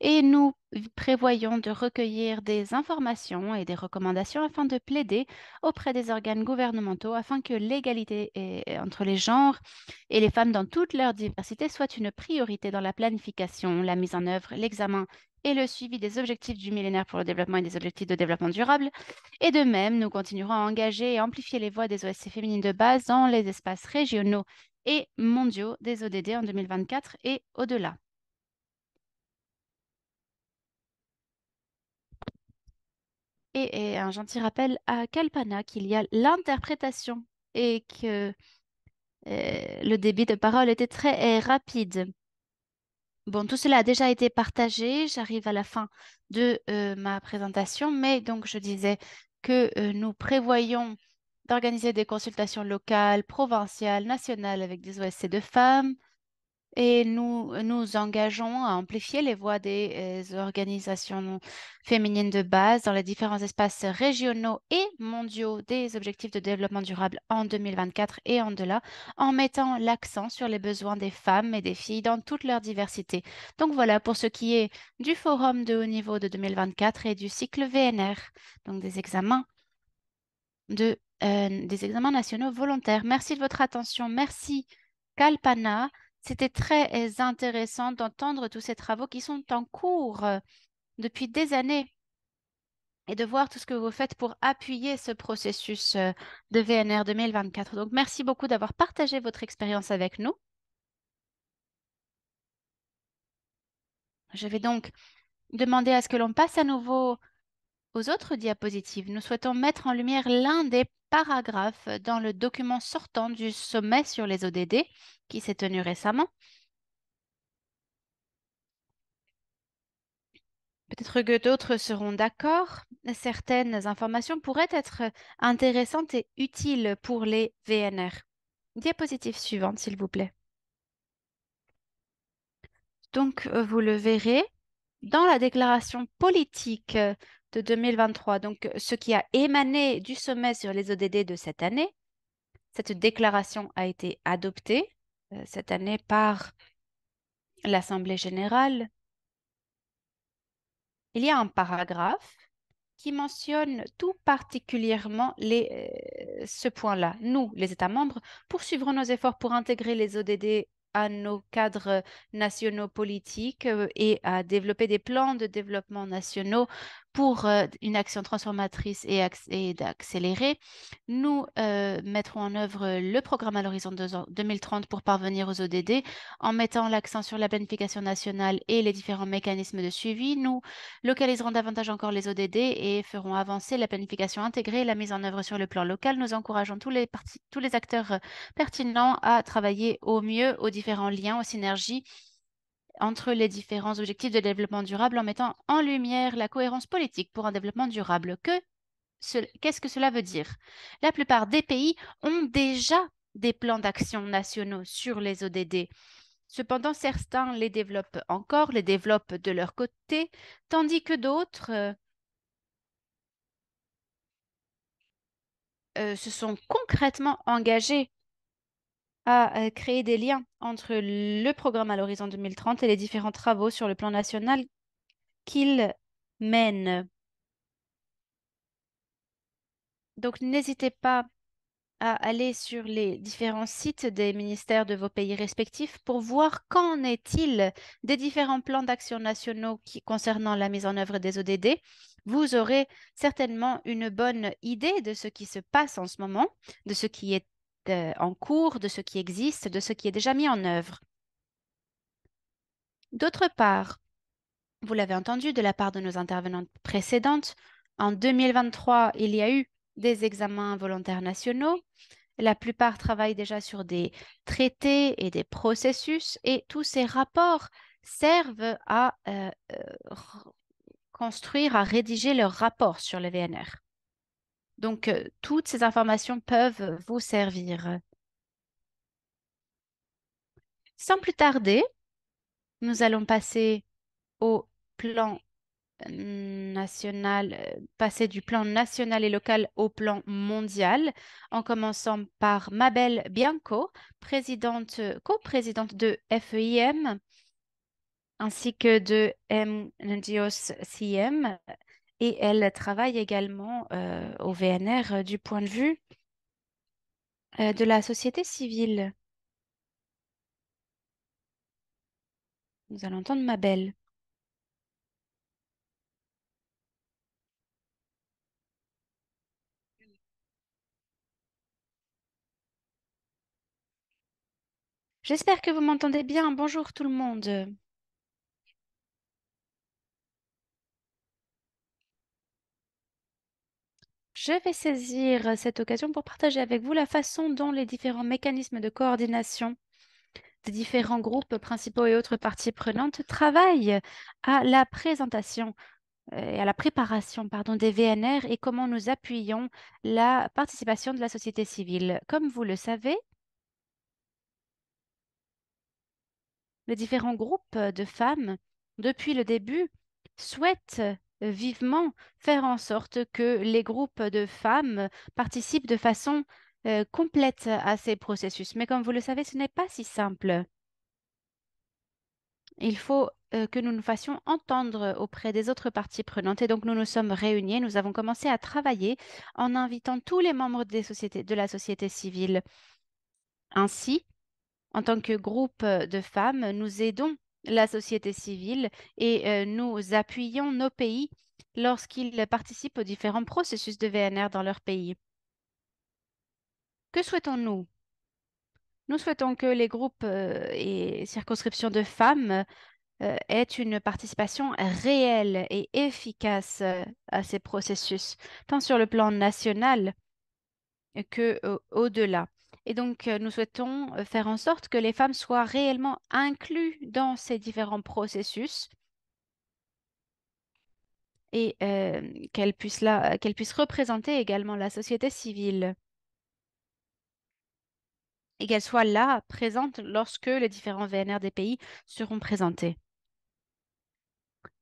B: Et nous prévoyons de recueillir des informations et des recommandations afin de plaider auprès des organes gouvernementaux afin que l'égalité entre les genres et les femmes dans toute leur diversité soit une priorité dans la planification, la mise en œuvre, l'examen et le suivi des objectifs du millénaire pour le développement et des objectifs de développement durable. Et de même, nous continuerons à engager et amplifier les voix des OSC féminines de base dans les espaces régionaux et mondiaux des ODD en 2024 et au-delà. Et, un gentil rappel à Kalpana qu'il y a l'interprétation et que euh, le débit de parole était très euh, rapide. Bon, tout cela a déjà été partagé. J'arrive à la fin de euh, ma présentation, mais donc je disais que euh, nous prévoyons d'organiser des consultations locales, provinciales, nationales avec des OSC de femmes, et nous nous engageons à amplifier les voix des euh, organisations féminines de base dans les différents espaces régionaux et mondiaux des objectifs de développement durable en 2024 et en delà, en mettant l'accent sur les besoins des femmes et des filles dans toute leur diversité. Donc voilà pour ce qui est du forum de haut niveau de 2024 et du cycle VNR, donc des examens de, euh, des examens nationaux volontaires. Merci de votre attention. Merci Kalpana. C'était très intéressant d'entendre tous ces travaux qui sont en cours euh, depuis des années et de voir tout ce que vous faites pour appuyer ce processus euh, de VNR 2024. Donc, merci beaucoup d'avoir partagé votre expérience avec nous. Je vais donc demander à ce que l'on passe à nouveau aux autres diapositives, nous souhaitons mettre en lumière l'un des paragraphes dans le document sortant du sommet sur les ODD qui s'est tenu récemment. Peut-être que d'autres seront d'accord. Certaines informations pourraient être intéressantes et utiles pour les VNR. Diapositive suivante, s'il vous plaît. Donc, vous le verrez, dans la déclaration politique 2023, donc ce qui a émané du sommet sur les ODD de cette année, cette déclaration a été adoptée euh, cette année par l'Assemblée générale. Il y a un paragraphe qui mentionne tout particulièrement les, euh, ce point-là. Nous, les États membres, poursuivrons nos efforts pour intégrer les ODD à nos cadres nationaux politiques euh, et à développer des plans de développement nationaux pour euh, une action transformatrice et, d'accélérer, nous euh, mettrons en œuvre euh, le programme à l'horizon 2030 pour parvenir aux ODD en mettant l'accent sur la planification nationale et les différents mécanismes de suivi. Nous localiserons davantage encore les ODD et ferons avancer la planification intégrée et la mise en œuvre sur le plan local. Nous encourageons tous les, tous les acteurs pertinents à travailler au mieux aux différents liens, aux synergies entre les différents objectifs de développement durable en mettant en lumière la cohérence politique pour un développement durable. Que qu'est-ce que cela veut dire La plupart des pays ont déjà des plans d'action nationaux sur les ODD. Cependant, certains les développent encore, les développent de leur côté, tandis que d'autres euh, euh, se sont concrètement engagés à euh, créer des liens entre le programme à l'horizon 2030 et les différents travaux sur le plan national qu'il mène. Donc n'hésitez pas à aller sur les différents sites des ministères de vos pays respectifs pour voir qu'en est-il des différents plans d'action nationaux qui, concernant la mise en œuvre des ODD. Vous aurez certainement une bonne idée de ce qui se passe en ce moment, de ce qui est euh, en cours, de ce qui existe, de ce qui est déjà mis en œuvre. D'autre part, vous l'avez entendu de la part de nos intervenantes précédentes, en 2023, il y a eu des examens volontaires nationaux. La plupart travaillent déjà sur des traités et des processus et tous ces rapports servent à euh, euh, construire, à rédiger leurs rapports sur le VNR. Donc, euh, toutes ces informations peuvent euh, vous servir. Sans plus tarder, nous allons passer au plan euh, national, passer du plan national et local au plan mondial, en commençant par Mabel Bianco, présidente, coprésidente de FEIM, ainsi que de MNGOS CM, et elle travaille également euh, au VNR euh, du point de vue euh, de la société civile. Nous allons entendre ma belle. J'espère que vous m'entendez bien. Bonjour tout le monde. Je vais saisir euh, cette occasion pour partager avec vous la façon dont les différents mécanismes de coordination des différents groupes principaux et autres parties prenantes travaillent à la présentation euh, et à la préparation pardon, des VNR et comment nous appuyons la participation de la société civile. Comme vous le savez, les différents groupes de femmes, depuis le début, souhaitent vivement faire en sorte que les groupes de femmes participent de façon complète à ces processus. Mais comme vous le savez, ce n'est pas si simple. Il faut que nous nous fassions entendre auprès des autres parties prenantes. Et donc, nous nous sommes réunis, nous avons commencé à travailler en invitant tous les membres des sociétés, de la société civile. Ainsi, en tant que groupe de femmes, nous aidons la société civile et euh, nous appuyons nos pays lorsqu'ils participent aux différents processus de VNR dans leur pays. Que souhaitons-nous Nous souhaitons que les groupes euh, et circonscriptions de femmes euh, aient une participation réelle et efficace à ces processus, tant sur le plan national quau au-delà. Et donc, euh, nous souhaitons euh, faire en sorte que les femmes soient réellement incluses dans ces différents processus et euh, qu'elles puissent, puissent représenter également la société civile et qu'elles soient là, présentes, lorsque les différents VNR des pays seront présentés.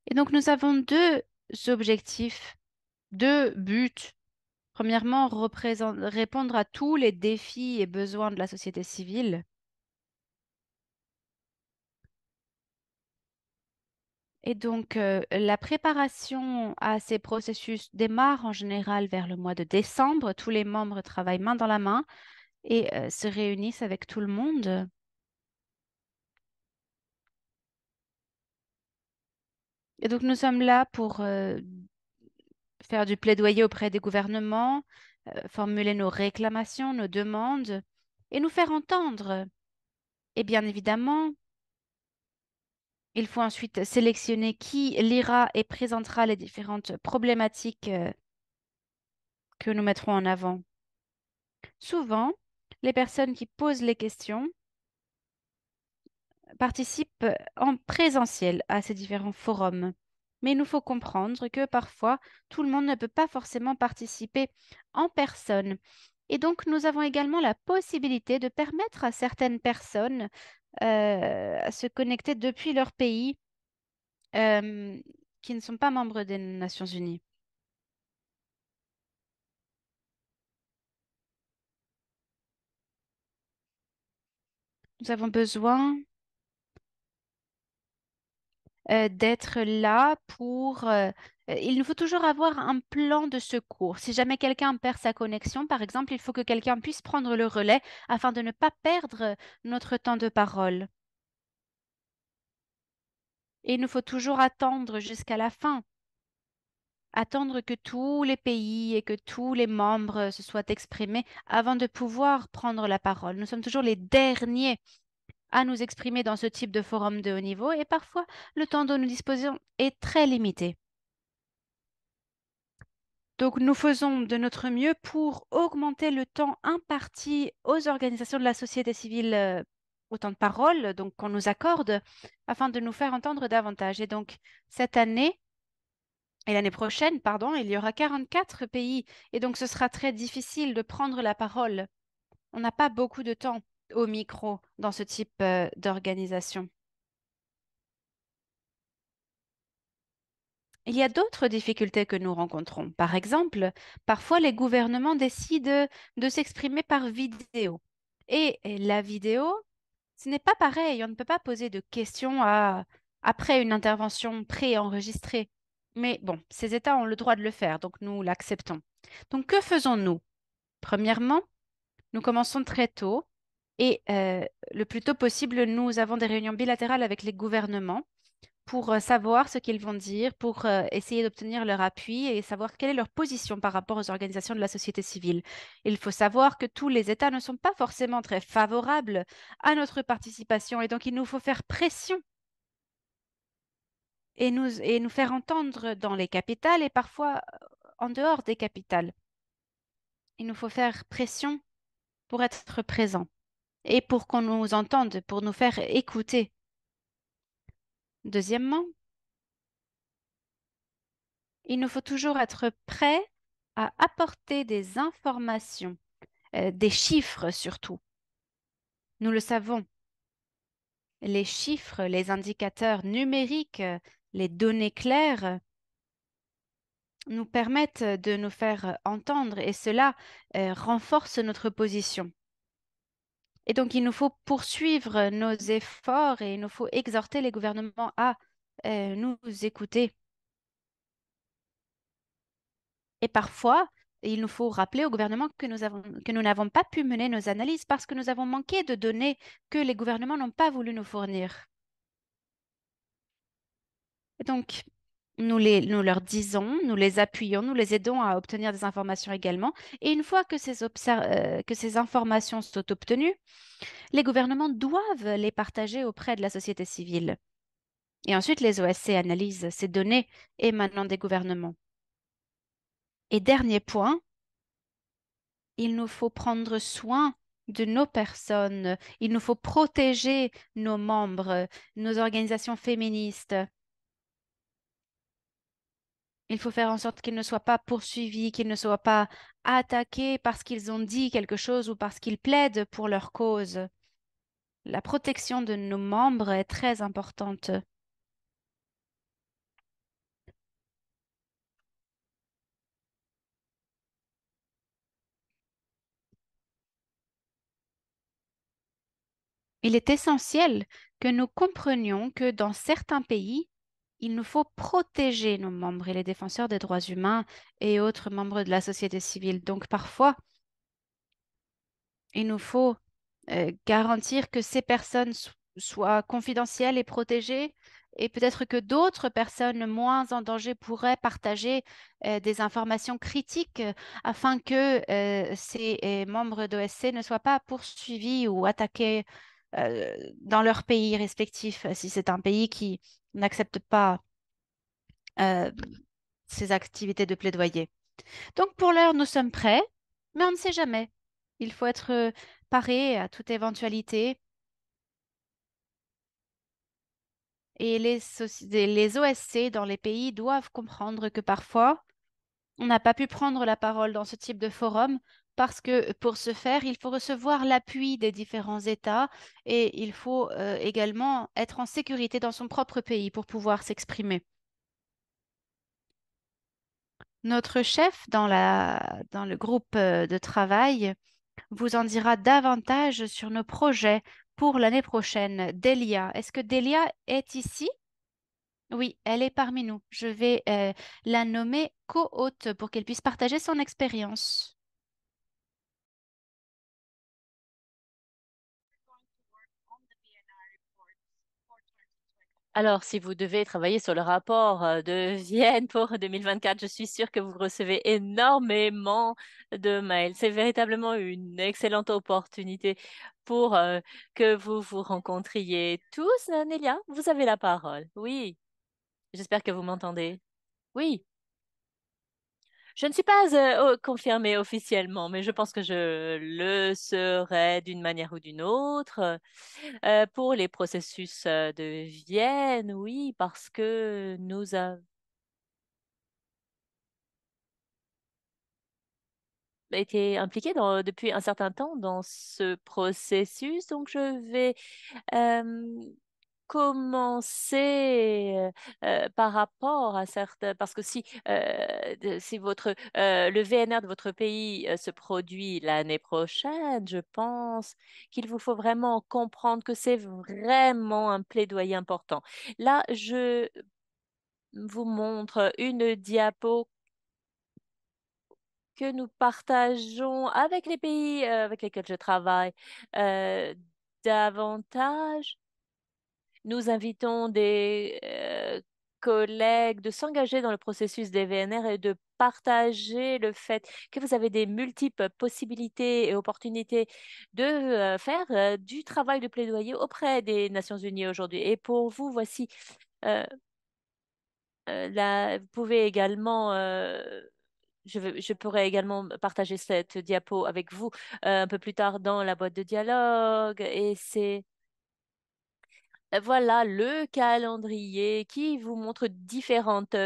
B: Et donc, nous avons deux objectifs, deux buts Premièrement, répondre à tous les défis et besoins de la société civile. Et donc, euh, la préparation à ces processus démarre en général vers le mois de décembre. Tous les membres travaillent main dans la main et euh, se réunissent avec tout le monde. Et donc, nous sommes là pour euh, faire du plaidoyer auprès des gouvernements, euh, formuler nos réclamations, nos demandes et nous faire entendre. Et bien évidemment, il faut ensuite sélectionner qui lira et présentera les différentes problématiques euh, que nous mettrons en avant. Souvent, les personnes qui posent les questions participent en présentiel à ces différents forums mais il nous faut comprendre que parfois, tout le monde ne peut pas forcément participer en personne. Et donc, nous avons également la possibilité de permettre à certaines personnes euh, à se connecter depuis leur pays euh, qui ne sont pas membres des Nations Unies. Nous avons besoin euh, d'être là pour... Euh, euh, il nous faut toujours avoir un plan de secours. Si jamais quelqu'un perd sa connexion, par exemple, il faut que quelqu'un puisse prendre le relais afin de ne pas perdre notre temps de parole. Et il nous faut toujours attendre jusqu'à la fin. Attendre que tous les pays et que tous les membres se soient exprimés avant de pouvoir prendre la parole. Nous sommes toujours les derniers à nous exprimer dans ce type de forum de haut niveau et parfois le temps dont nous disposons est très limité. Donc nous faisons de notre mieux pour augmenter le temps imparti aux organisations de la société civile, euh, au temps de parole donc qu'on nous accorde, afin de nous faire entendre davantage. Et donc cette année et l'année prochaine, pardon, il y aura 44 pays et donc ce sera très difficile de prendre la parole. On n'a pas beaucoup de temps au micro dans ce type euh, d'organisation. Il y a d'autres difficultés que nous rencontrons. Par exemple, parfois les gouvernements décident de s'exprimer par vidéo. Et la vidéo, ce n'est pas pareil. On ne peut pas poser de questions après une intervention préenregistrée. Mais bon, ces États ont le droit de le faire, donc nous l'acceptons. Donc que faisons-nous Premièrement, nous commençons très tôt et le plus tôt possible, nous avons des réunions bilatérales avec les gouvernements pour savoir ce qu'ils vont dire, pour essayer d'obtenir leur appui et savoir quelle est leur position par rapport aux organisations de la société civile. Il faut savoir que tous les États ne sont pas forcément très favorables à notre participation et donc il nous faut faire pression et nous, et nous faire entendre dans les capitales et parfois en dehors des capitales. Il nous faut faire pression pour être présents et pour qu'on nous entende, pour nous faire écouter. Deuxièmement, il nous faut toujours être prêts à apporter des informations, euh, des chiffres surtout. Nous le savons. Les chiffres, les indicateurs numériques, les données claires nous permettent de nous faire entendre et cela euh, renforce notre position. Et donc, il nous faut poursuivre nos efforts et il nous faut exhorter les gouvernements à euh, nous écouter. Et parfois, il nous faut rappeler au gouvernement que nous, n'avons pas pu mener nos analyses parce que nous avons manqué de données que les gouvernements n'ont pas voulu nous fournir. donc, nous, leur disons, nous les appuyons, nous les aidons à obtenir des informations également. Et une fois que ces, euh, que ces informations sont obtenues, les gouvernements doivent les partager auprès de la société civile. Et ensuite, les OSC analysent ces données émanant des gouvernements. Et dernier point, il nous faut prendre soin de nos personnes, il nous faut protéger nos membres, nos organisations féministes, il faut faire en sorte qu'ils ne soient pas poursuivis, qu'ils ne soient pas attaqués parce qu'ils ont dit quelque chose ou parce qu'ils plaident pour leur cause. La protection de nos membres est très importante. Il est essentiel que nous comprenions que dans certains pays, il nous faut protéger nos membres et les défenseurs des droits humains et autres membres de la société civile. Donc parfois, il nous faut euh, garantir que ces personnes soient confidentielles et protégées et peut-être que d'autres personnes moins en danger pourraient partager euh, des informations critiques euh, afin que ces membres d'OSC ne soient pas poursuivis ou attaqués dans leur pays respectif, si c'est un pays qui n'acceptent pas euh, ces activités de plaidoyer. Donc pour l'heure, nous sommes prêts, mais on ne sait jamais. Il faut être euh, paré à toute éventualité. Et les, les OSC dans les pays doivent comprendre que parfois, on n'a pas pu prendre la parole dans ce type de forum parce que pour ce faire, il faut recevoir l'appui des différents États et il faut euh, également être en sécurité dans son propre pays pour pouvoir s'exprimer. Notre chef dans, le groupe euh, de travail vous en dira davantage sur nos projets pour l'année prochaine. Delia, est-ce que Delia est ici oui, elle est parmi nous. Je vais euh, la nommer co-hôte pour qu'elle puisse partager son expérience.
A: Alors, si vous devez travailler sur le rapport euh, de Vienne pour 2024, je suis sûre que vous recevez énormément de mails. C'est véritablement une excellente opportunité pour euh, que vous vous rencontriez tous. Nelia, hein, vous avez la parole. Oui. J'espère que vous m'entendez. Oui. Je ne suis pas euh, confirmée officiellement, mais je pense que je le serai d'une manière ou d'une autre. Euh, pour les processus euh, de Vienne, oui, parce que nous avons... été impliqués depuis un certain temps dans ce processus. Donc, je vais commencer euh, par rapport à certains, parce que si, euh, si votre, euh, le VNR de votre pays se produit l'année prochaine, je pense qu'il vous faut vraiment comprendre que c'est vraiment un plaidoyer important. Là, je vous montre une diapo que nous partageons avec les pays avec lesquels je travaille davantage nous invitons des euh, collègues de s'engager dans le processus des VNR et de partager le fait que vous avez des multiples possibilités et opportunités de euh, faire euh, du travail de plaidoyer auprès des Nations Unies aujourd'hui. Et pour vous, voici, vous pouvez également... Je, je, pourrais également partager cette diapo avec vous un peu plus tard dans la boîte de dialogue. Et c'est voilà le calendrier qui vous montre différentes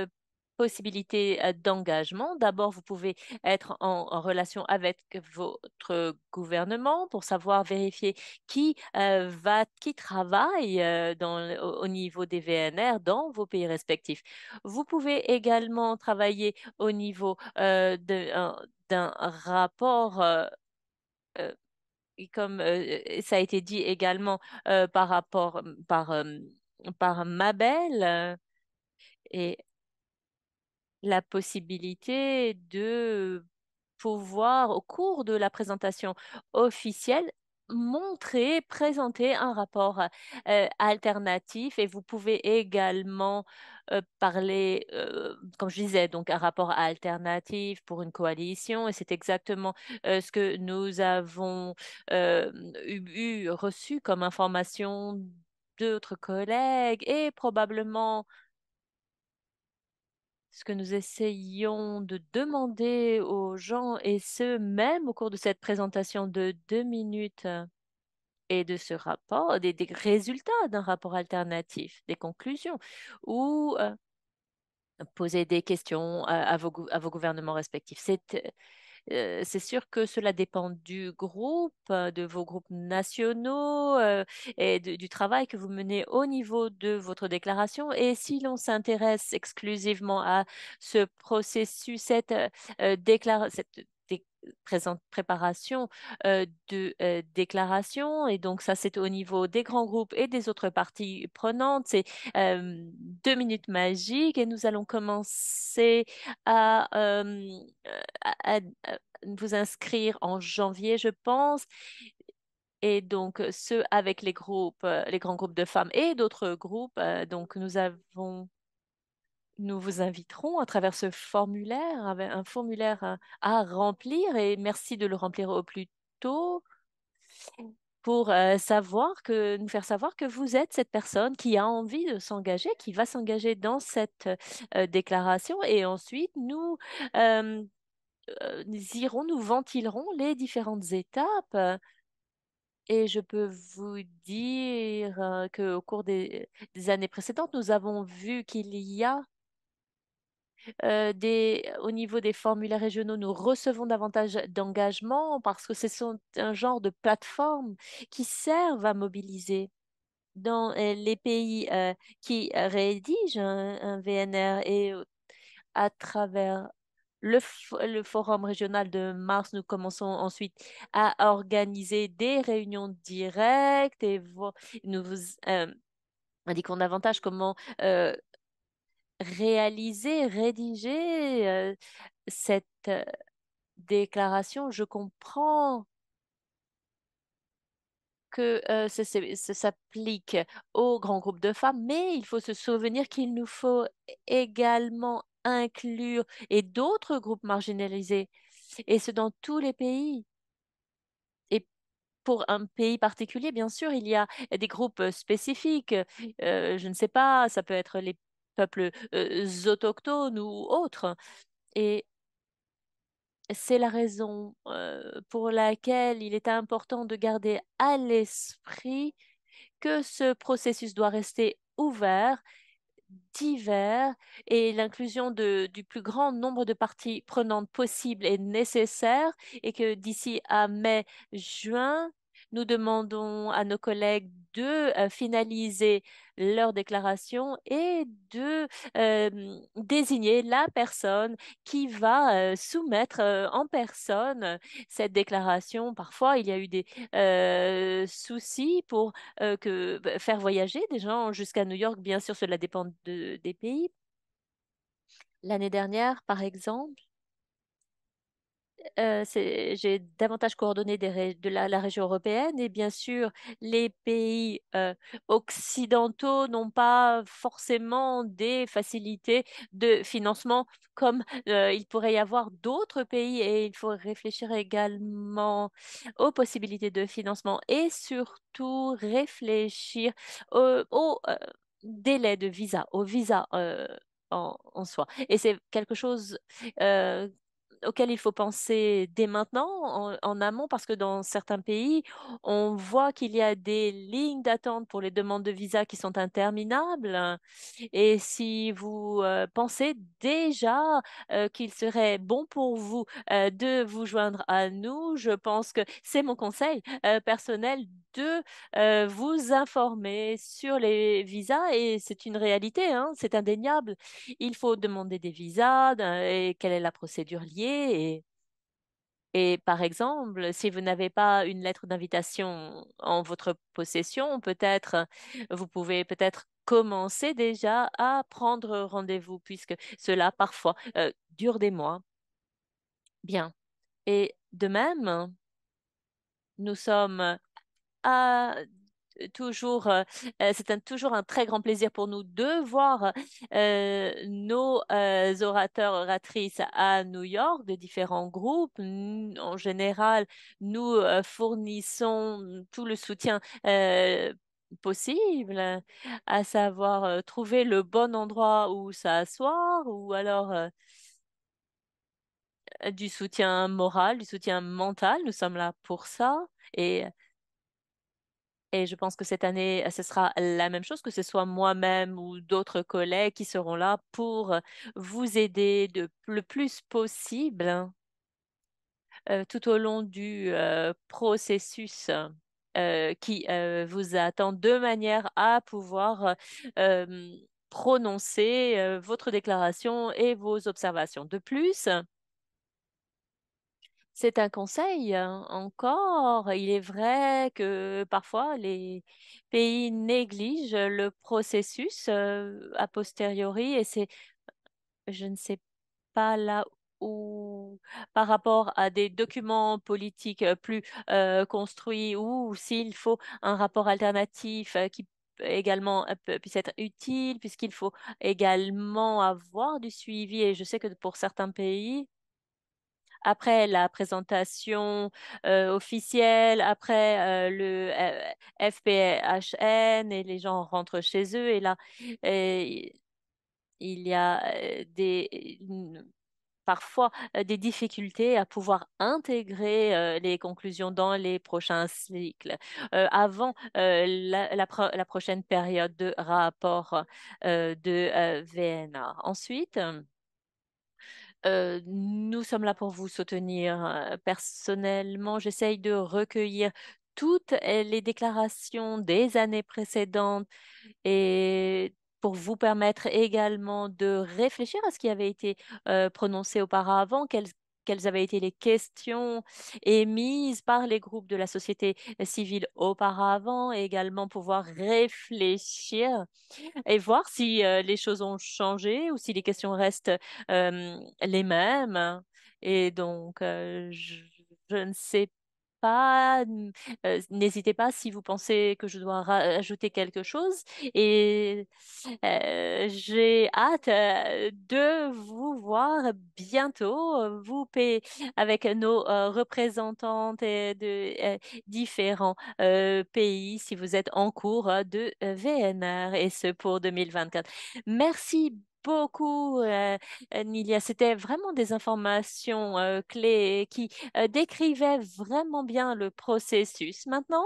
A: possibilités d'engagement. D'abord, vous pouvez être en, relation avec votre gouvernement pour savoir vérifier qui va, qui travaille au, niveau des VNR dans vos pays respectifs. Vous pouvez également travailler au niveau d'un rapport euh, comme euh, ça a été dit également euh, par rapport mmh, par, euh, par Mabel et la possibilité de pouvoir au cours de la présentation officielle montrer, présenter un rapport alternatif et vous pouvez également euh, parler, euh, comme je disais, donc un rapport alternatif pour une coalition, et c'est exactement euh, ce que nous avons eu, reçu comme information d'autres collègues et probablement ce que nous essayons de demander aux gens, et ce, même au cours de cette présentation de deux minutes et de ce rapport, des, résultats d'un rapport alternatif, des conclusions, ou euh, poser des questions euh, à, vos, gouvernements respectifs. C'est euh, c'est sûr que cela dépend du groupe, de vos groupes nationaux et du travail que vous menez au niveau de votre déclaration. Et si l'on s'intéresse exclusivement à ce processus, cette, déclaration. cette présente préparation de déclaration. Et donc, ça, c'est au niveau des grands groupes et des autres parties prenantes. C'est deux minutes magiques et nous allons commencer à, à vous inscrire en janvier, je pense. Et donc, ceux avec les groupes, les grands groupes de femmes et d'autres groupes. donc, nous avons nous vous inviterons à travers ce formulaire, un formulaire euh, à, remplir, et merci de le remplir au plus tôt mmh. pour euh, savoir que, nous faire savoir que vous êtes cette personne qui a envie de s'engager, qui va s'engager dans cette euh, déclaration. Et ensuite, nous, irons, nous ventilerons les différentes étapes. Et je peux vous dire qu'au cours des années précédentes, nous avons vu qu'il y a des, au niveau des formulaires régionaux, nous recevons davantage d'engagement parce que ce sont un genre de plateforme qui servent à mobiliser dans les pays qui rédigent un, VNR et à travers le, le, forum régional de mars, nous commençons ensuite à organiser des réunions directes et nous vous, indiquons davantage comment réaliser, rédiger euh, cette euh, déclaration. Je comprends que euh, ça, s'applique aux grands groupes de femmes, mais il faut se souvenir qu'il nous faut également inclure et d'autres groupes marginalisés, et ce dans tous les pays Et pour un pays particulier, bien sûr, il y a des groupes spécifiques. je ne sais pas, ça peut être les peuples euh, autochtones ou autres. Et c'est la raison euh, pour laquelle il est important de garder à l'esprit que ce processus doit rester ouvert, divers, et l'inclusion du plus grand nombre de parties prenantes possible est nécessaire, et que d'ici à mai-juin, nous demandons à nos collègues de euh, finaliser leur déclaration et de euh, désigner la personne qui va euh, soumettre en personne cette déclaration. Parfois, il y a eu des soucis pour bah, faire voyager des gens jusqu'à New York. Bien sûr, cela dépend des pays. L'année dernière, par exemple, euh, j'ai davantage coordonné de la, région européenne et bien sûr, les pays euh, occidentaux n'ont pas forcément des facilités de financement comme euh, il pourrait y avoir d'autres pays et il faut réfléchir également aux possibilités de financement et surtout réfléchir au, délai de visa, au visa. En, soi. Et c'est quelque chose auquel il faut penser dès maintenant, en, amont, parce que dans certains pays, on voit qu'il y a des lignes d'attente pour les demandes de visa qui sont interminables. Et si vous euh, pensez déjà euh, qu'il serait bon pour vous euh, de vous joindre à nous, je pense que c'est mon conseil personnel de vous informer sur les visas. Et c'est une réalité, hein, c'est indéniable. Il faut demander des visas et quelle est la procédure liée et, par exemple, si vous n'avez pas une lettre d'invitation en votre possession, peut-être vous pouvez peut-être commencer déjà à prendre rendez-vous, puisque cela parfois euh, dure des mois. Bien. Et de même, nous sommes à toujours, euh, euh, c'est un, toujours un très grand plaisir pour nous de voir euh, nos orateurs, oratrices à New York de différents groupes. En général, nous fournissons tout le soutien possible, à savoir trouver le bon endroit où s'asseoir ou alors du soutien moral, du soutien mental. Nous sommes là pour ça. Et et je pense que cette année, ce sera la même chose, que ce soit moi-même ou d'autres collègues qui seront là pour euh, vous aider le plus possible euh, tout au long du euh, processus. qui vous attend de manière à pouvoir prononcer votre déclaration et vos observations. De plus, c'est un conseil. Hein, encore, il est vrai que parfois les pays négligent le processus euh, a posteriori et c'est, je ne sais pas là où, par rapport à des documents politiques euh, plus euh, construits ou s'il faut un rapport alternatif qui également puisse être utile puisqu'il faut également avoir du suivi et je sais que pour certains pays après la présentation euh, officielle, après euh, le euh, FPHN et les gens rentrent chez eux et là il y a des parfois des difficultés à pouvoir intégrer les conclusions dans les prochains cycles. avant la, la, prochaine période de rapport de VNA. Ensuite, nous sommes là pour vous soutenir personnellement. J'essaye de recueillir toutes les déclarations des années précédentes et pour vous permettre également de réfléchir à ce qui avait été prononcé auparavant, quelles avaient été les questions émises par les groupes de la société civile auparavant également pouvoir réfléchir et voir si euh, les choses ont changé ou si les questions restent euh, les mêmes. Et donc, euh, je, je ne sais pas, euh, n'hésitez pas si vous pensez que je dois ajouter quelque chose. Et euh, j'ai hâte euh, de vous voir bientôt, vous avec nos représentantes de différents pays si vous êtes en cours de VNR et ce pour 2024. Merci beaucoup, euh, euh, Nilia. C'était vraiment des informations euh, clés qui décrivaient vraiment bien le processus. Maintenant,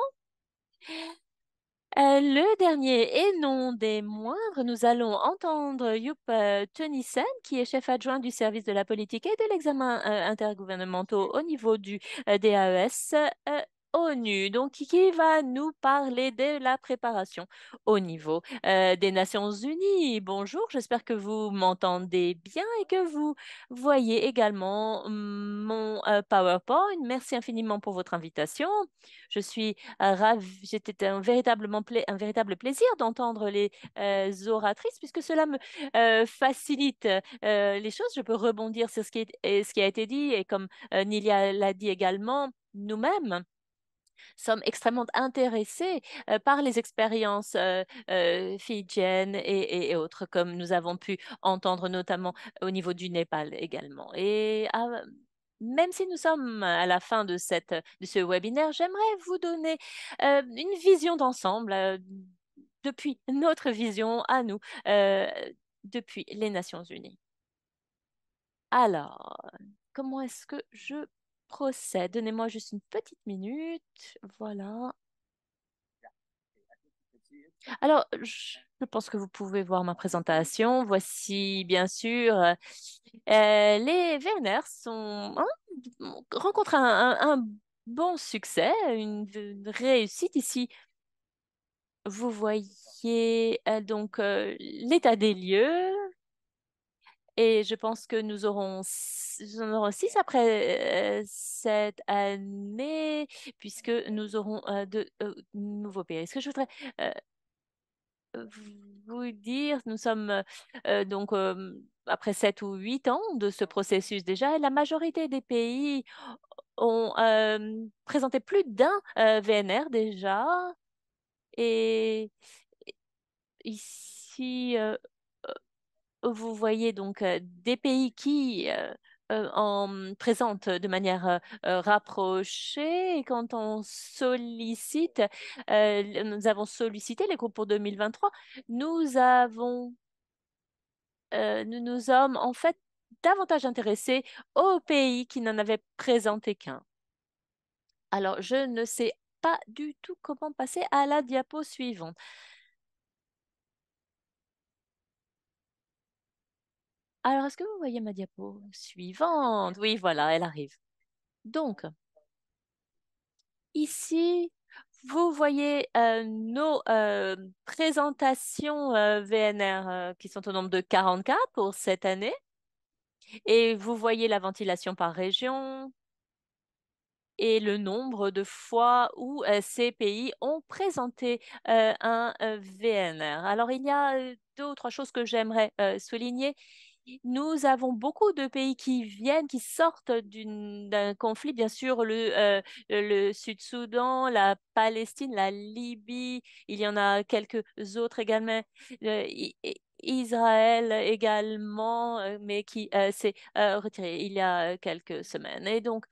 A: le dernier et non des moindres, nous allons entendre Youp Tunisen, qui est chef adjoint du service de la politique et de l'examen intergouvernementaux au niveau du DAES. ONU, donc qui va nous parler de la préparation au niveau euh, des Nations Unies. Bonjour, j'espère que vous m'entendez bien et que vous voyez également mon euh, PowerPoint. Merci infiniment pour votre invitation. Je suis euh, ravie, un, véritablement un véritable plaisir d'entendre les oratrices puisque cela me facilite les choses. Je peux rebondir sur ce ce qui a été dit et comme Nilia l'a dit également, nous-mêmes, sommes extrêmement intéressés euh, par les expériences euh, euh, Fijiennes et, et, autres, comme nous avons pu entendre notamment au niveau du Népal également. Et ah, même si nous sommes à la fin de, cette, de ce webinaire, j'aimerais vous donner une vision d'ensemble depuis notre vision à nous, depuis les Nations Unies. Alors, comment est-ce que je procès. Donnez-moi juste une petite minute. Voilà. Alors, je pense que vous pouvez voir ma présentation. Voici, bien sûr, euh, les Werner sont, hein, rencontrent un, bon succès, une, réussite ici vous voyez euh, donc euh, l'état des lieux, et je pense que nous aurons, six après cette année, puisque nous aurons de nouveaux pays. Ce que je voudrais vous dire, nous sommes donc après sept ou huit ans de ce processus déjà, et la majorité des pays ont présenté plus d'un VNR déjà. Et ici, vous voyez donc euh, des pays qui euh, euh, en présentent de manière rapprochée. Et quand on sollicite, nous avons sollicité les groupes pour 2023, nous avons, nous nous sommes en fait davantage intéressés aux pays qui n'en avaient présenté qu'un. Alors, je ne sais pas du tout comment passer à la diapo suivante. Alors, est-ce que vous voyez ma diapo suivante Oui, voilà, elle arrive. Donc, ici, vous voyez euh, nos euh, présentations euh, VNR qui sont au nombre de 44 pour cette année. Et vous voyez la ventilation par région et le nombre de fois où ces pays ont présenté un VNR. Alors, il y a deux ou trois choses que j'aimerais souligner. Nous avons beaucoup de pays qui viennent, qui sortent d'un conflit, bien sûr, le, euh, le Sud-Soudan, la Palestine, la Libye, il y en a quelques autres également. Euh, Israël également, euh, mais qui s'est retiré il y a quelques semaines. Et donc,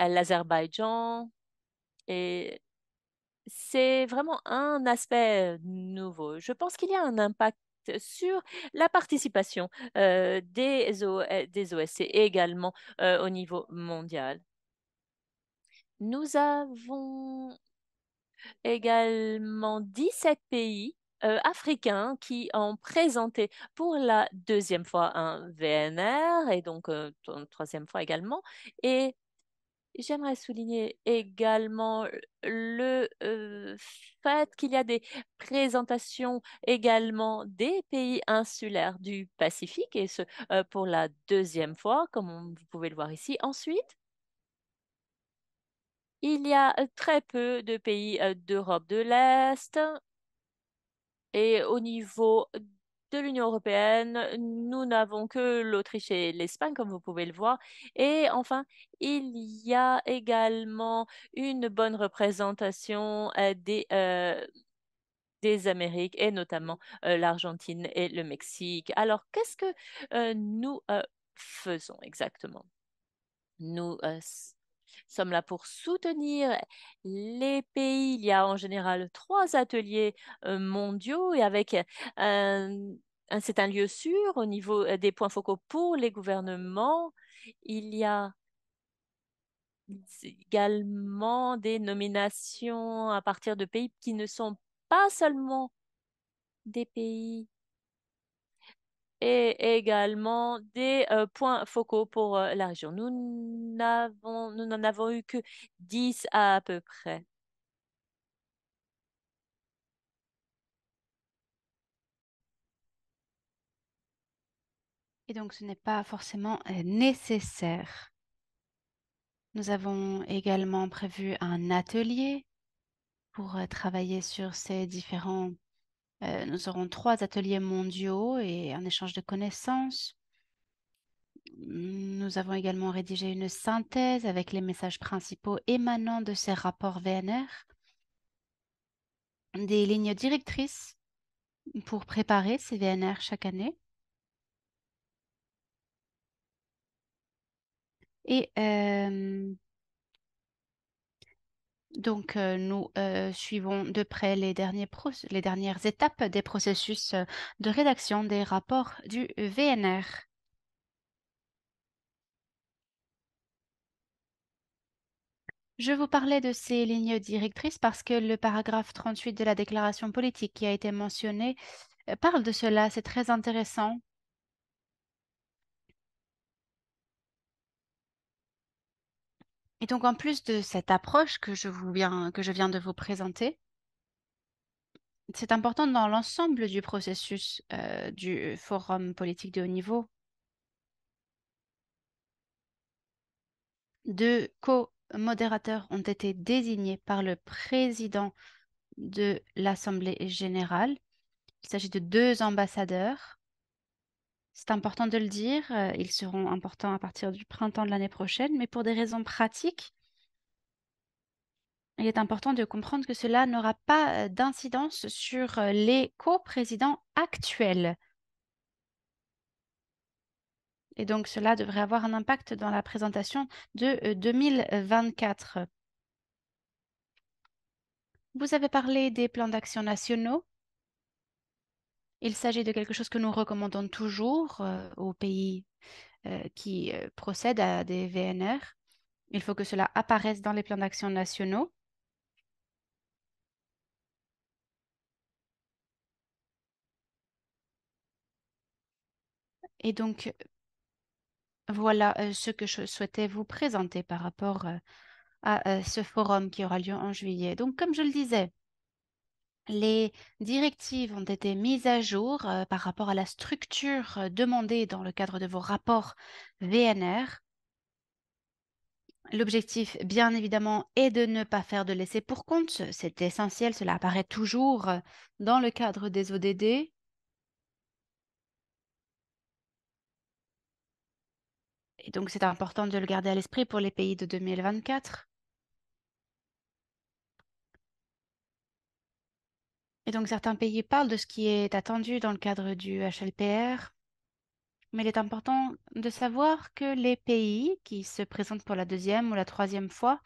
A: l'Azerbaïdjan, et c'est vraiment un aspect nouveau. Je pense qu'il y a un impact sur la participation euh, des, eh, des OSC également euh, au niveau mondial. Nous avons également 17 pays euh, africains qui ont présenté pour la deuxième fois un VNR et donc une troisième fois également. Et J'aimerais souligner également le fait qu'il y a des présentations également des pays insulaires du Pacifique, et ce pour la deuxième fois, comme vous pouvez le voir ici. Ensuite, il y a très peu de pays d'Europe de l'Est, et au niveau de l'Union européenne. Nous n'avons que l'Autriche et l'Espagne, comme vous pouvez le voir. Et enfin, il y a également une bonne représentation euh, des, euh, des Amériques et notamment euh, l'Argentine et le Mexique. Alors, qu'est-ce que nous faisons exactement Nous sommes là pour soutenir les pays. Il y a en général trois ateliers euh, mondiaux et avec euh, c'est un lieu sûr au niveau euh, des points focaux pour les gouvernements. Il y a également des nominations à partir de pays qui ne sont pas seulement des pays et également des euh, points focaux pour euh, la région. Nous nous n'en avons eu que 10 à, à peu près.
B: Et donc ce n'est pas forcément euh, nécessaire. Nous avons également prévu un atelier pour travailler sur ces différents euh, nous aurons trois ateliers mondiaux et un échange de connaissances. Nous avons également rédigé une synthèse avec les messages principaux émanant de ces rapports VNR, des lignes directrices pour préparer ces VNR chaque année. Et euh, donc, euh, nous euh, suivons de près les, les dernières étapes des processus euh, de rédaction des rapports du VNR. Je vous parlais de ces lignes directrices parce que le paragraphe 38 de la déclaration politique qui a été mentionné parle de cela, c'est très intéressant. Et donc, en plus de cette approche que je, viens, de vous présenter, c'est important dans l'ensemble du processus euh, du forum politique de haut niveau deux co-modérateurs ont été désignés par le président de l'Assemblée générale. Il s'agit de deux ambassadeurs c'est important de le dire, euh, ils seront importants à partir du printemps de l'année prochaine, mais pour des raisons pratiques, il est important de comprendre que cela n'aura pas euh, d'incidence sur euh, les coprésidents actuels. Et donc cela devrait avoir un impact dans la présentation de 2024. Vous avez parlé des plans d'action nationaux. Il s'agit de quelque chose que nous recommandons toujours euh, aux pays euh, qui euh, procèdent à des VNR. Il faut que cela apparaisse dans les plans d'action nationaux. Et donc, voilà ce que je souhaitais vous présenter par rapport à ce forum qui aura lieu en juillet. Donc, comme je le disais, les directives ont été mises à jour euh, par rapport à la structure euh, demandée dans le cadre de vos rapports VNR. L'objectif, bien évidemment, est de ne pas faire de laisser pour compte. C'est essentiel, cela apparaît toujours euh, dans le cadre des ODD. Et donc, c'est important de le garder à l'esprit pour les pays de 2024. Et donc certains pays parlent de ce qui est attendu dans le cadre du HLPR, mais il est important de savoir que les pays qui se présentent pour la deuxième ou la troisième fois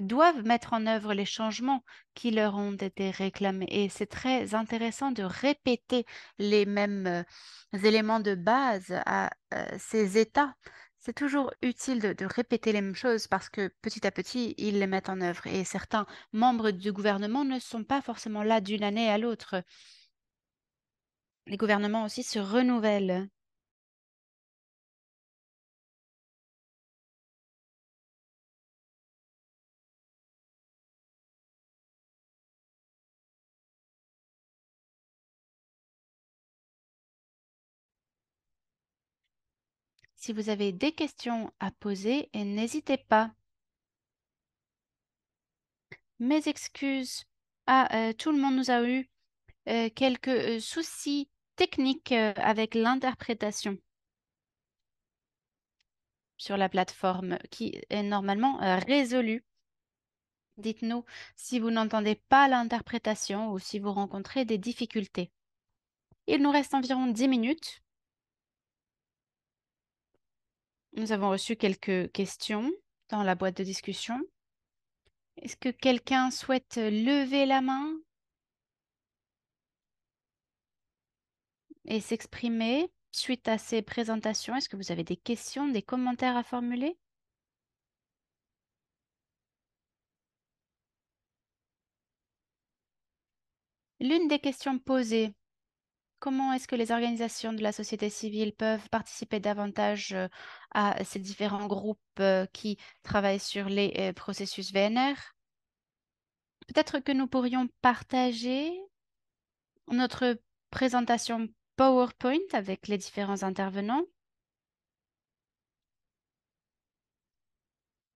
B: doivent mettre en œuvre les changements qui leur ont été réclamés. Et c'est très intéressant de répéter les mêmes euh, éléments de base à euh, ces États c'est toujours utile de, répéter les mêmes choses parce que petit à petit, ils les mettent en œuvre et certains membres du gouvernement ne sont pas forcément là d'une année à l'autre. Les gouvernements aussi se renouvellent. si vous avez des questions à poser, n'hésitez pas. Mes excuses à ah, euh, tout le monde, nous a eu euh, quelques euh, soucis techniques avec l'interprétation sur la plateforme qui est normalement résolue. Dites-nous si vous n'entendez pas l'interprétation ou si vous rencontrez des difficultés. Il nous reste environ 10 minutes Nous avons reçu quelques questions dans la boîte de discussion. Est-ce que quelqu'un souhaite lever la main et s'exprimer suite à ces présentations Est-ce que vous avez des questions, des commentaires à formuler L'une des questions posées comment est-ce que les organisations de la société civile peuvent participer davantage euh, à ces différents groupes euh, qui travaillent sur les euh, processus VNR Peut-être que nous pourrions partager notre présentation PowerPoint avec les différents intervenants.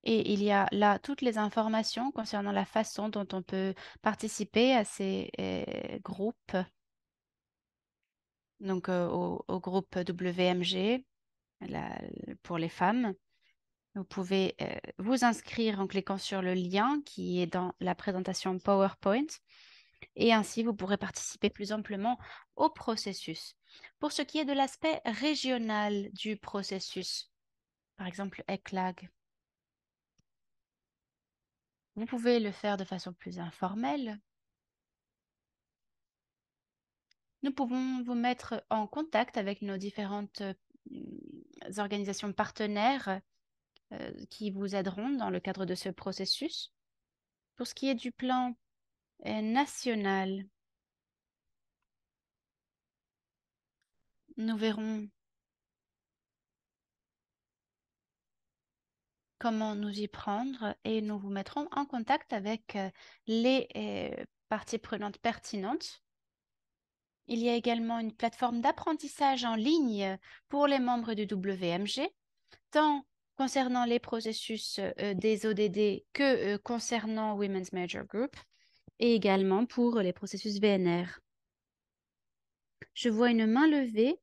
B: Et il y a là toutes les informations concernant la façon dont on peut participer à ces groupes donc euh, au, groupe WMG pour les femmes. Vous pouvez euh, vous inscrire en cliquant sur le lien qui est dans la présentation PowerPoint et ainsi vous pourrez participer plus amplement au processus. Pour ce qui est de l'aspect régional du processus, par exemple ECLAG, vous pouvez le faire de façon plus informelle, nous pouvons vous mettre en contact avec nos différentes euh, mm, organisations partenaires euh, qui vous aideront dans le cadre de ce processus. Pour ce qui est du plan euh, national, nous verrons comment nous y prendre et nous vous mettrons en contact avec les parties prenantes pertinentes il y a également une plateforme d'apprentissage en ligne euh, pour les membres du WMG, tant concernant les processus euh, des ODD que euh, concernant Women's Major Group et également pour les processus VNR. Je vois une main levée.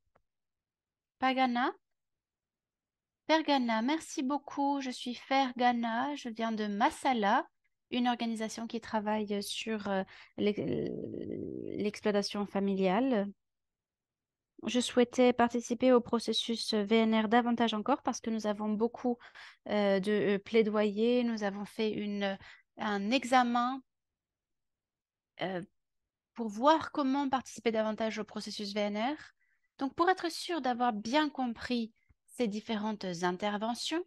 B: Pagana Fergana, merci beaucoup. Je suis Fergana, je viens de Masala une organisation qui travaille sur euh, l'exploitation familiale. Je souhaitais participer au processus euh, VNR davantage encore parce que nous avons beaucoup euh, de plaidoyers, nous avons fait une, un examen pour voir comment participer davantage au processus VNR. Donc pour être sûr d'avoir bien compris ces différentes interventions,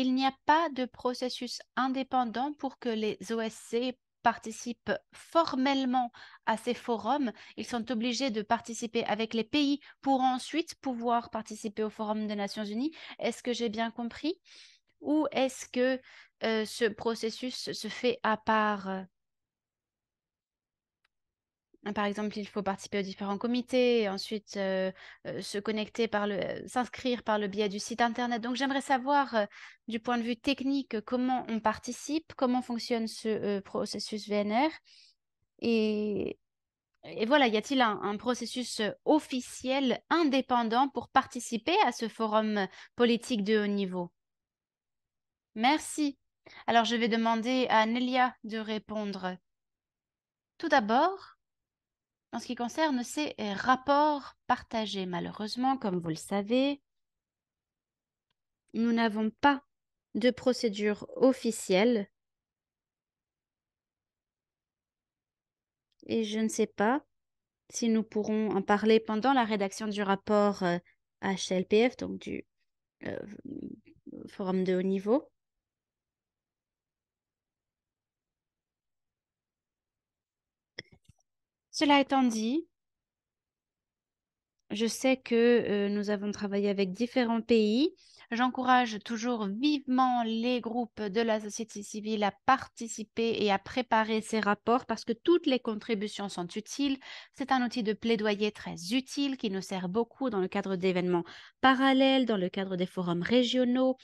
B: il n'y a pas de processus indépendant pour que les OSC participent formellement à ces forums. Ils sont obligés de participer avec les pays pour ensuite pouvoir participer au Forum des Nations Unies. Est-ce que j'ai bien compris Ou est-ce que euh, ce processus se fait à part euh, ah, par exemple, il faut participer aux différents comités, et ensuite euh, euh, se connecter par le, euh, s'inscrire par le biais du site internet. Donc, j'aimerais savoir, du point de vue technique, comment on participe, comment fonctionne ce processus VNR, et, voilà, y a-t-il un, un, processus officiel indépendant pour participer à ce forum politique de haut niveau Merci. Alors, je vais demander à Nelia de répondre. Tout d'abord, en ce qui concerne ces euh, rapports partagés, malheureusement, comme vous le savez, nous n'avons pas de procédure officielle. Et je ne sais pas si nous pourrons en parler pendant la rédaction du rapport HLPF, euh, donc du euh, forum de haut niveau. Cela étant dit, je sais que euh, nous avons travaillé avec différents pays. J'encourage toujours vivement les groupes de la société civile à participer et à préparer ces rapports parce que toutes les contributions sont utiles. C'est un outil de plaidoyer très utile qui nous sert beaucoup dans le cadre d'événements parallèles, dans le cadre des forums régionaux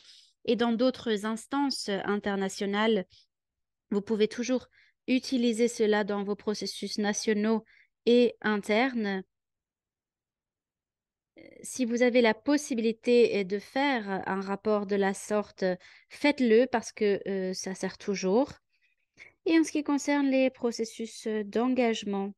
B: et dans d'autres instances internationales. Vous pouvez toujours utilisez cela dans vos processus nationaux et internes. Si vous avez la possibilité eh, de faire un rapport de la sorte, faites-le parce que euh, ça sert toujours. Et en ce qui concerne les processus euh, d'engagement,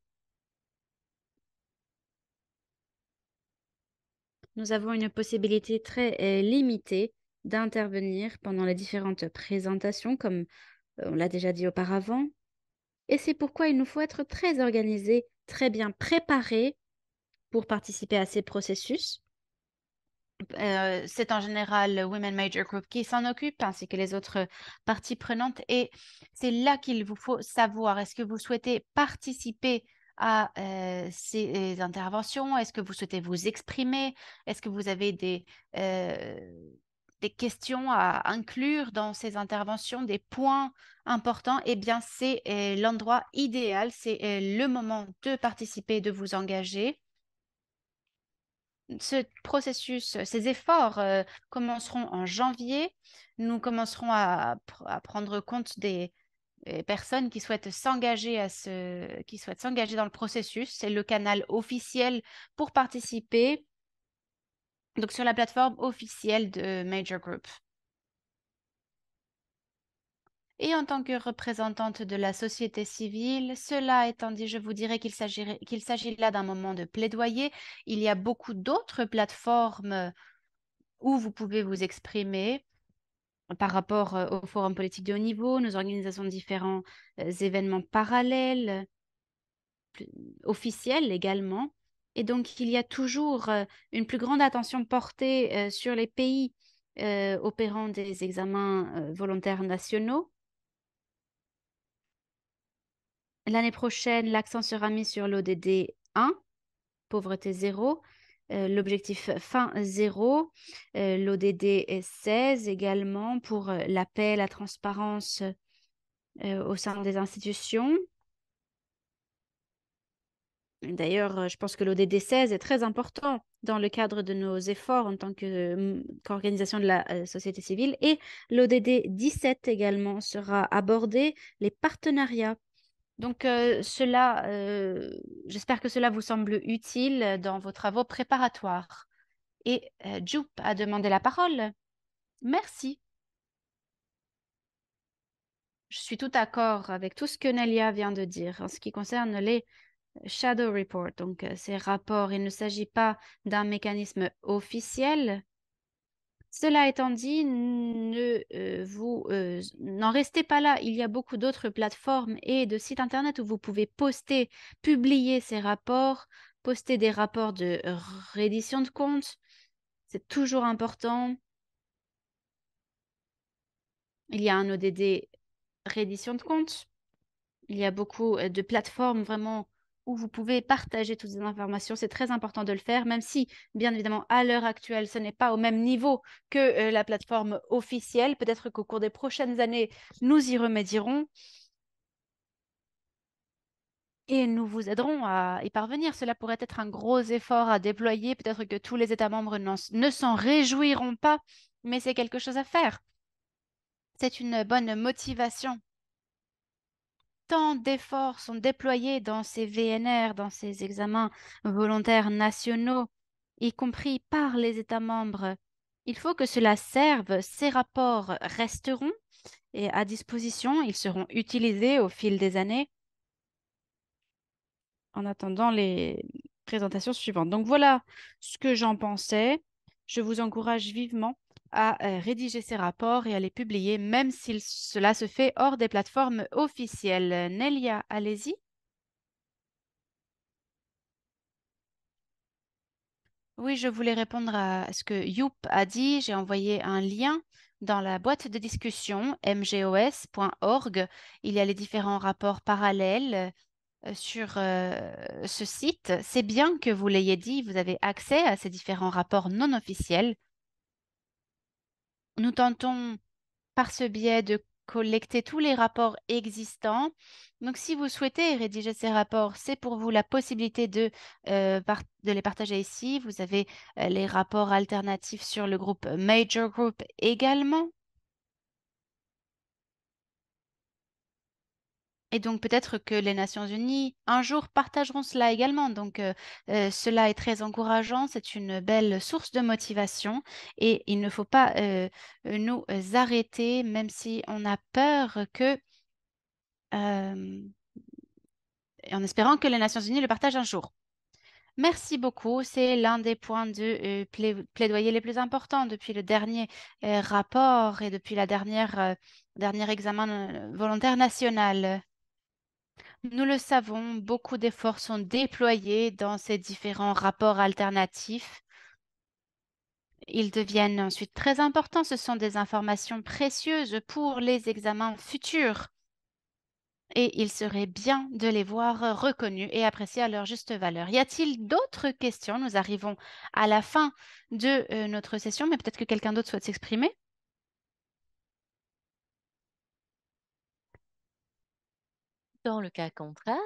B: nous avons une possibilité très euh, limitée d'intervenir pendant les différentes présentations, comme on l'a déjà dit auparavant. Et c'est pourquoi il nous faut être très organisés, très bien préparés pour participer à ces processus. Euh, c'est en général Women Major Group qui s'en occupe, ainsi que les autres parties prenantes. Et c'est là qu'il vous faut savoir, est-ce que vous souhaitez participer à euh, ces euh, interventions Est-ce que vous souhaitez vous exprimer Est-ce que vous avez des, des questions à inclure dans ces interventions, des points importants, eh bien, c'est eh, l'endroit idéal, c'est eh, le moment de participer, de vous engager. Ce processus, ces efforts euh, commenceront en janvier. Nous commencerons à, prendre compte des, personnes qui souhaitent s'engager à ce, qui souhaitent s'engager dans le processus. C'est le canal officiel pour participer donc sur la plateforme officielle de Major Group. Et en tant que représentante de la société civile, cela étant dit, je vous dirais qu'il s'agit là d'un moment de plaidoyer. Il y a beaucoup d'autres plateformes où vous pouvez vous exprimer par rapport euh, au forum politique de haut niveau. Nous organisons différents euh, événements parallèles, officiels également. Et donc, il y a toujours euh, une plus grande attention portée euh, sur les pays euh, opérant des examens volontaires nationaux. L'année prochaine, l'accent sera mis sur l'ODD 1, pauvreté zéro, l'objectif fin zéro, l'ODD 16 également pour la paix, la transparence au sein des institutions. D'ailleurs, euh, je pense que l'ODD 16 est très important dans le cadre de nos efforts en tant hum, qu'organisation de la euh, société civile. Et l'ODD 17 également sera abordé, les partenariats. Donc euh, cela, j'espère que cela vous semble utile dans vos travaux préparatoires. Et Joop a demandé la parole. Merci. Je suis tout d'accord avec tout ce que Nelia vient de dire en ce qui concerne les shadow report, donc euh, ces rapports. Il ne s'agit pas d'un mécanisme officiel. Cela étant dit, ne euh, vous euh, n'en restez pas là. Il y a beaucoup d'autres plateformes et de sites internet où vous pouvez poster, publier ces rapports, poster des rapports de reddition de compte. C'est toujours important. Il y a un ODD reddition de compte. Il y a beaucoup de plateformes vraiment où vous pouvez partager toutes ces informations. C'est très important de le faire, même si, bien évidemment, à l'heure actuelle, ce n'est pas au même niveau que euh, la plateforme officielle. Peut-être qu'au cours des prochaines années, nous y remédierons et nous vous aiderons à y parvenir. Cela pourrait être un gros effort à déployer. Peut-être que tous les États membres ne s'en réjouiront pas, mais c'est quelque chose à faire. C'est une bonne motivation tant d'efforts sont déployés dans ces VNR, dans ces examens volontaires nationaux, y compris par les États membres, il faut que cela serve. Ces rapports resteront et à disposition, ils seront utilisés au fil des années en attendant les présentations suivantes. Donc voilà ce que j'en pensais. Je vous encourage vivement à euh, rédiger ces rapports et à les publier, même si cela se fait hors des plateformes officielles. Euh, Nelia, allez-y. Oui, je voulais répondre à ce que Youp a dit. J'ai envoyé un lien dans la boîte de discussion mgos.org. Il y a les différents rapports parallèles euh, sur ce site. C'est bien que vous l'ayez dit, vous avez accès à ces différents rapports non officiels nous tentons par ce biais de collecter tous les rapports existants. Donc, si vous souhaitez rédiger ces rapports, c'est pour vous la possibilité de, euh, les partager ici. Vous avez euh, les rapports alternatifs sur le groupe euh, Major Group également. Et donc peut-être que les Nations Unies un jour partageront cela également. Donc euh, euh, cela est très encourageant, c'est une belle source de motivation et il ne faut pas euh, nous arrêter même si on a peur que... en espérant que les Nations Unies le partagent un jour. Merci beaucoup. C'est l'un des points de plaidoyer les plus importants depuis le dernier rapport et depuis la dernière, dernier examen volontaire national. Nous le savons, beaucoup d'efforts sont déployés dans ces différents rapports alternatifs. Ils deviennent ensuite très importants. Ce sont des informations précieuses pour les examens futurs. Et il serait bien de les voir reconnus et appréciés à leur juste valeur. Y a-t-il d'autres questions Nous arrivons à la fin de euh, notre session, mais peut-être que quelqu'un d'autre souhaite s'exprimer.
A: Dans le cas contraire,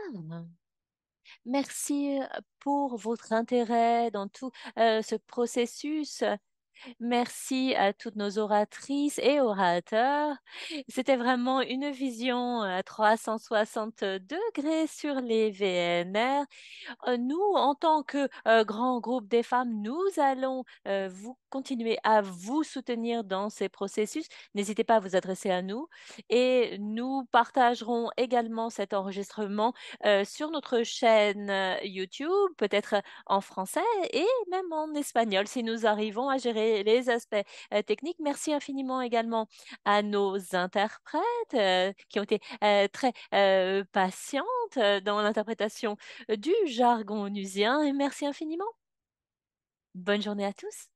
A: merci euh, pour votre intérêt dans tout euh, ce processus Merci à toutes nos oratrices et orateurs. C'était vraiment une vision à euh, 360 degrés sur les VNR. Euh, nous, en tant que euh, grand groupe des femmes, nous allons vous continuer à vous soutenir dans ces processus. N'hésitez pas à vous adresser à nous et nous partagerons également cet enregistrement sur notre chaîne YouTube, peut-être en français et même en espagnol si nous arrivons à gérer les, aspects euh, techniques. Merci infiniment également à nos interprètes euh, qui ont été euh, très patientes dans l'interprétation du jargon onusien merci infiniment. Bonne journée à tous.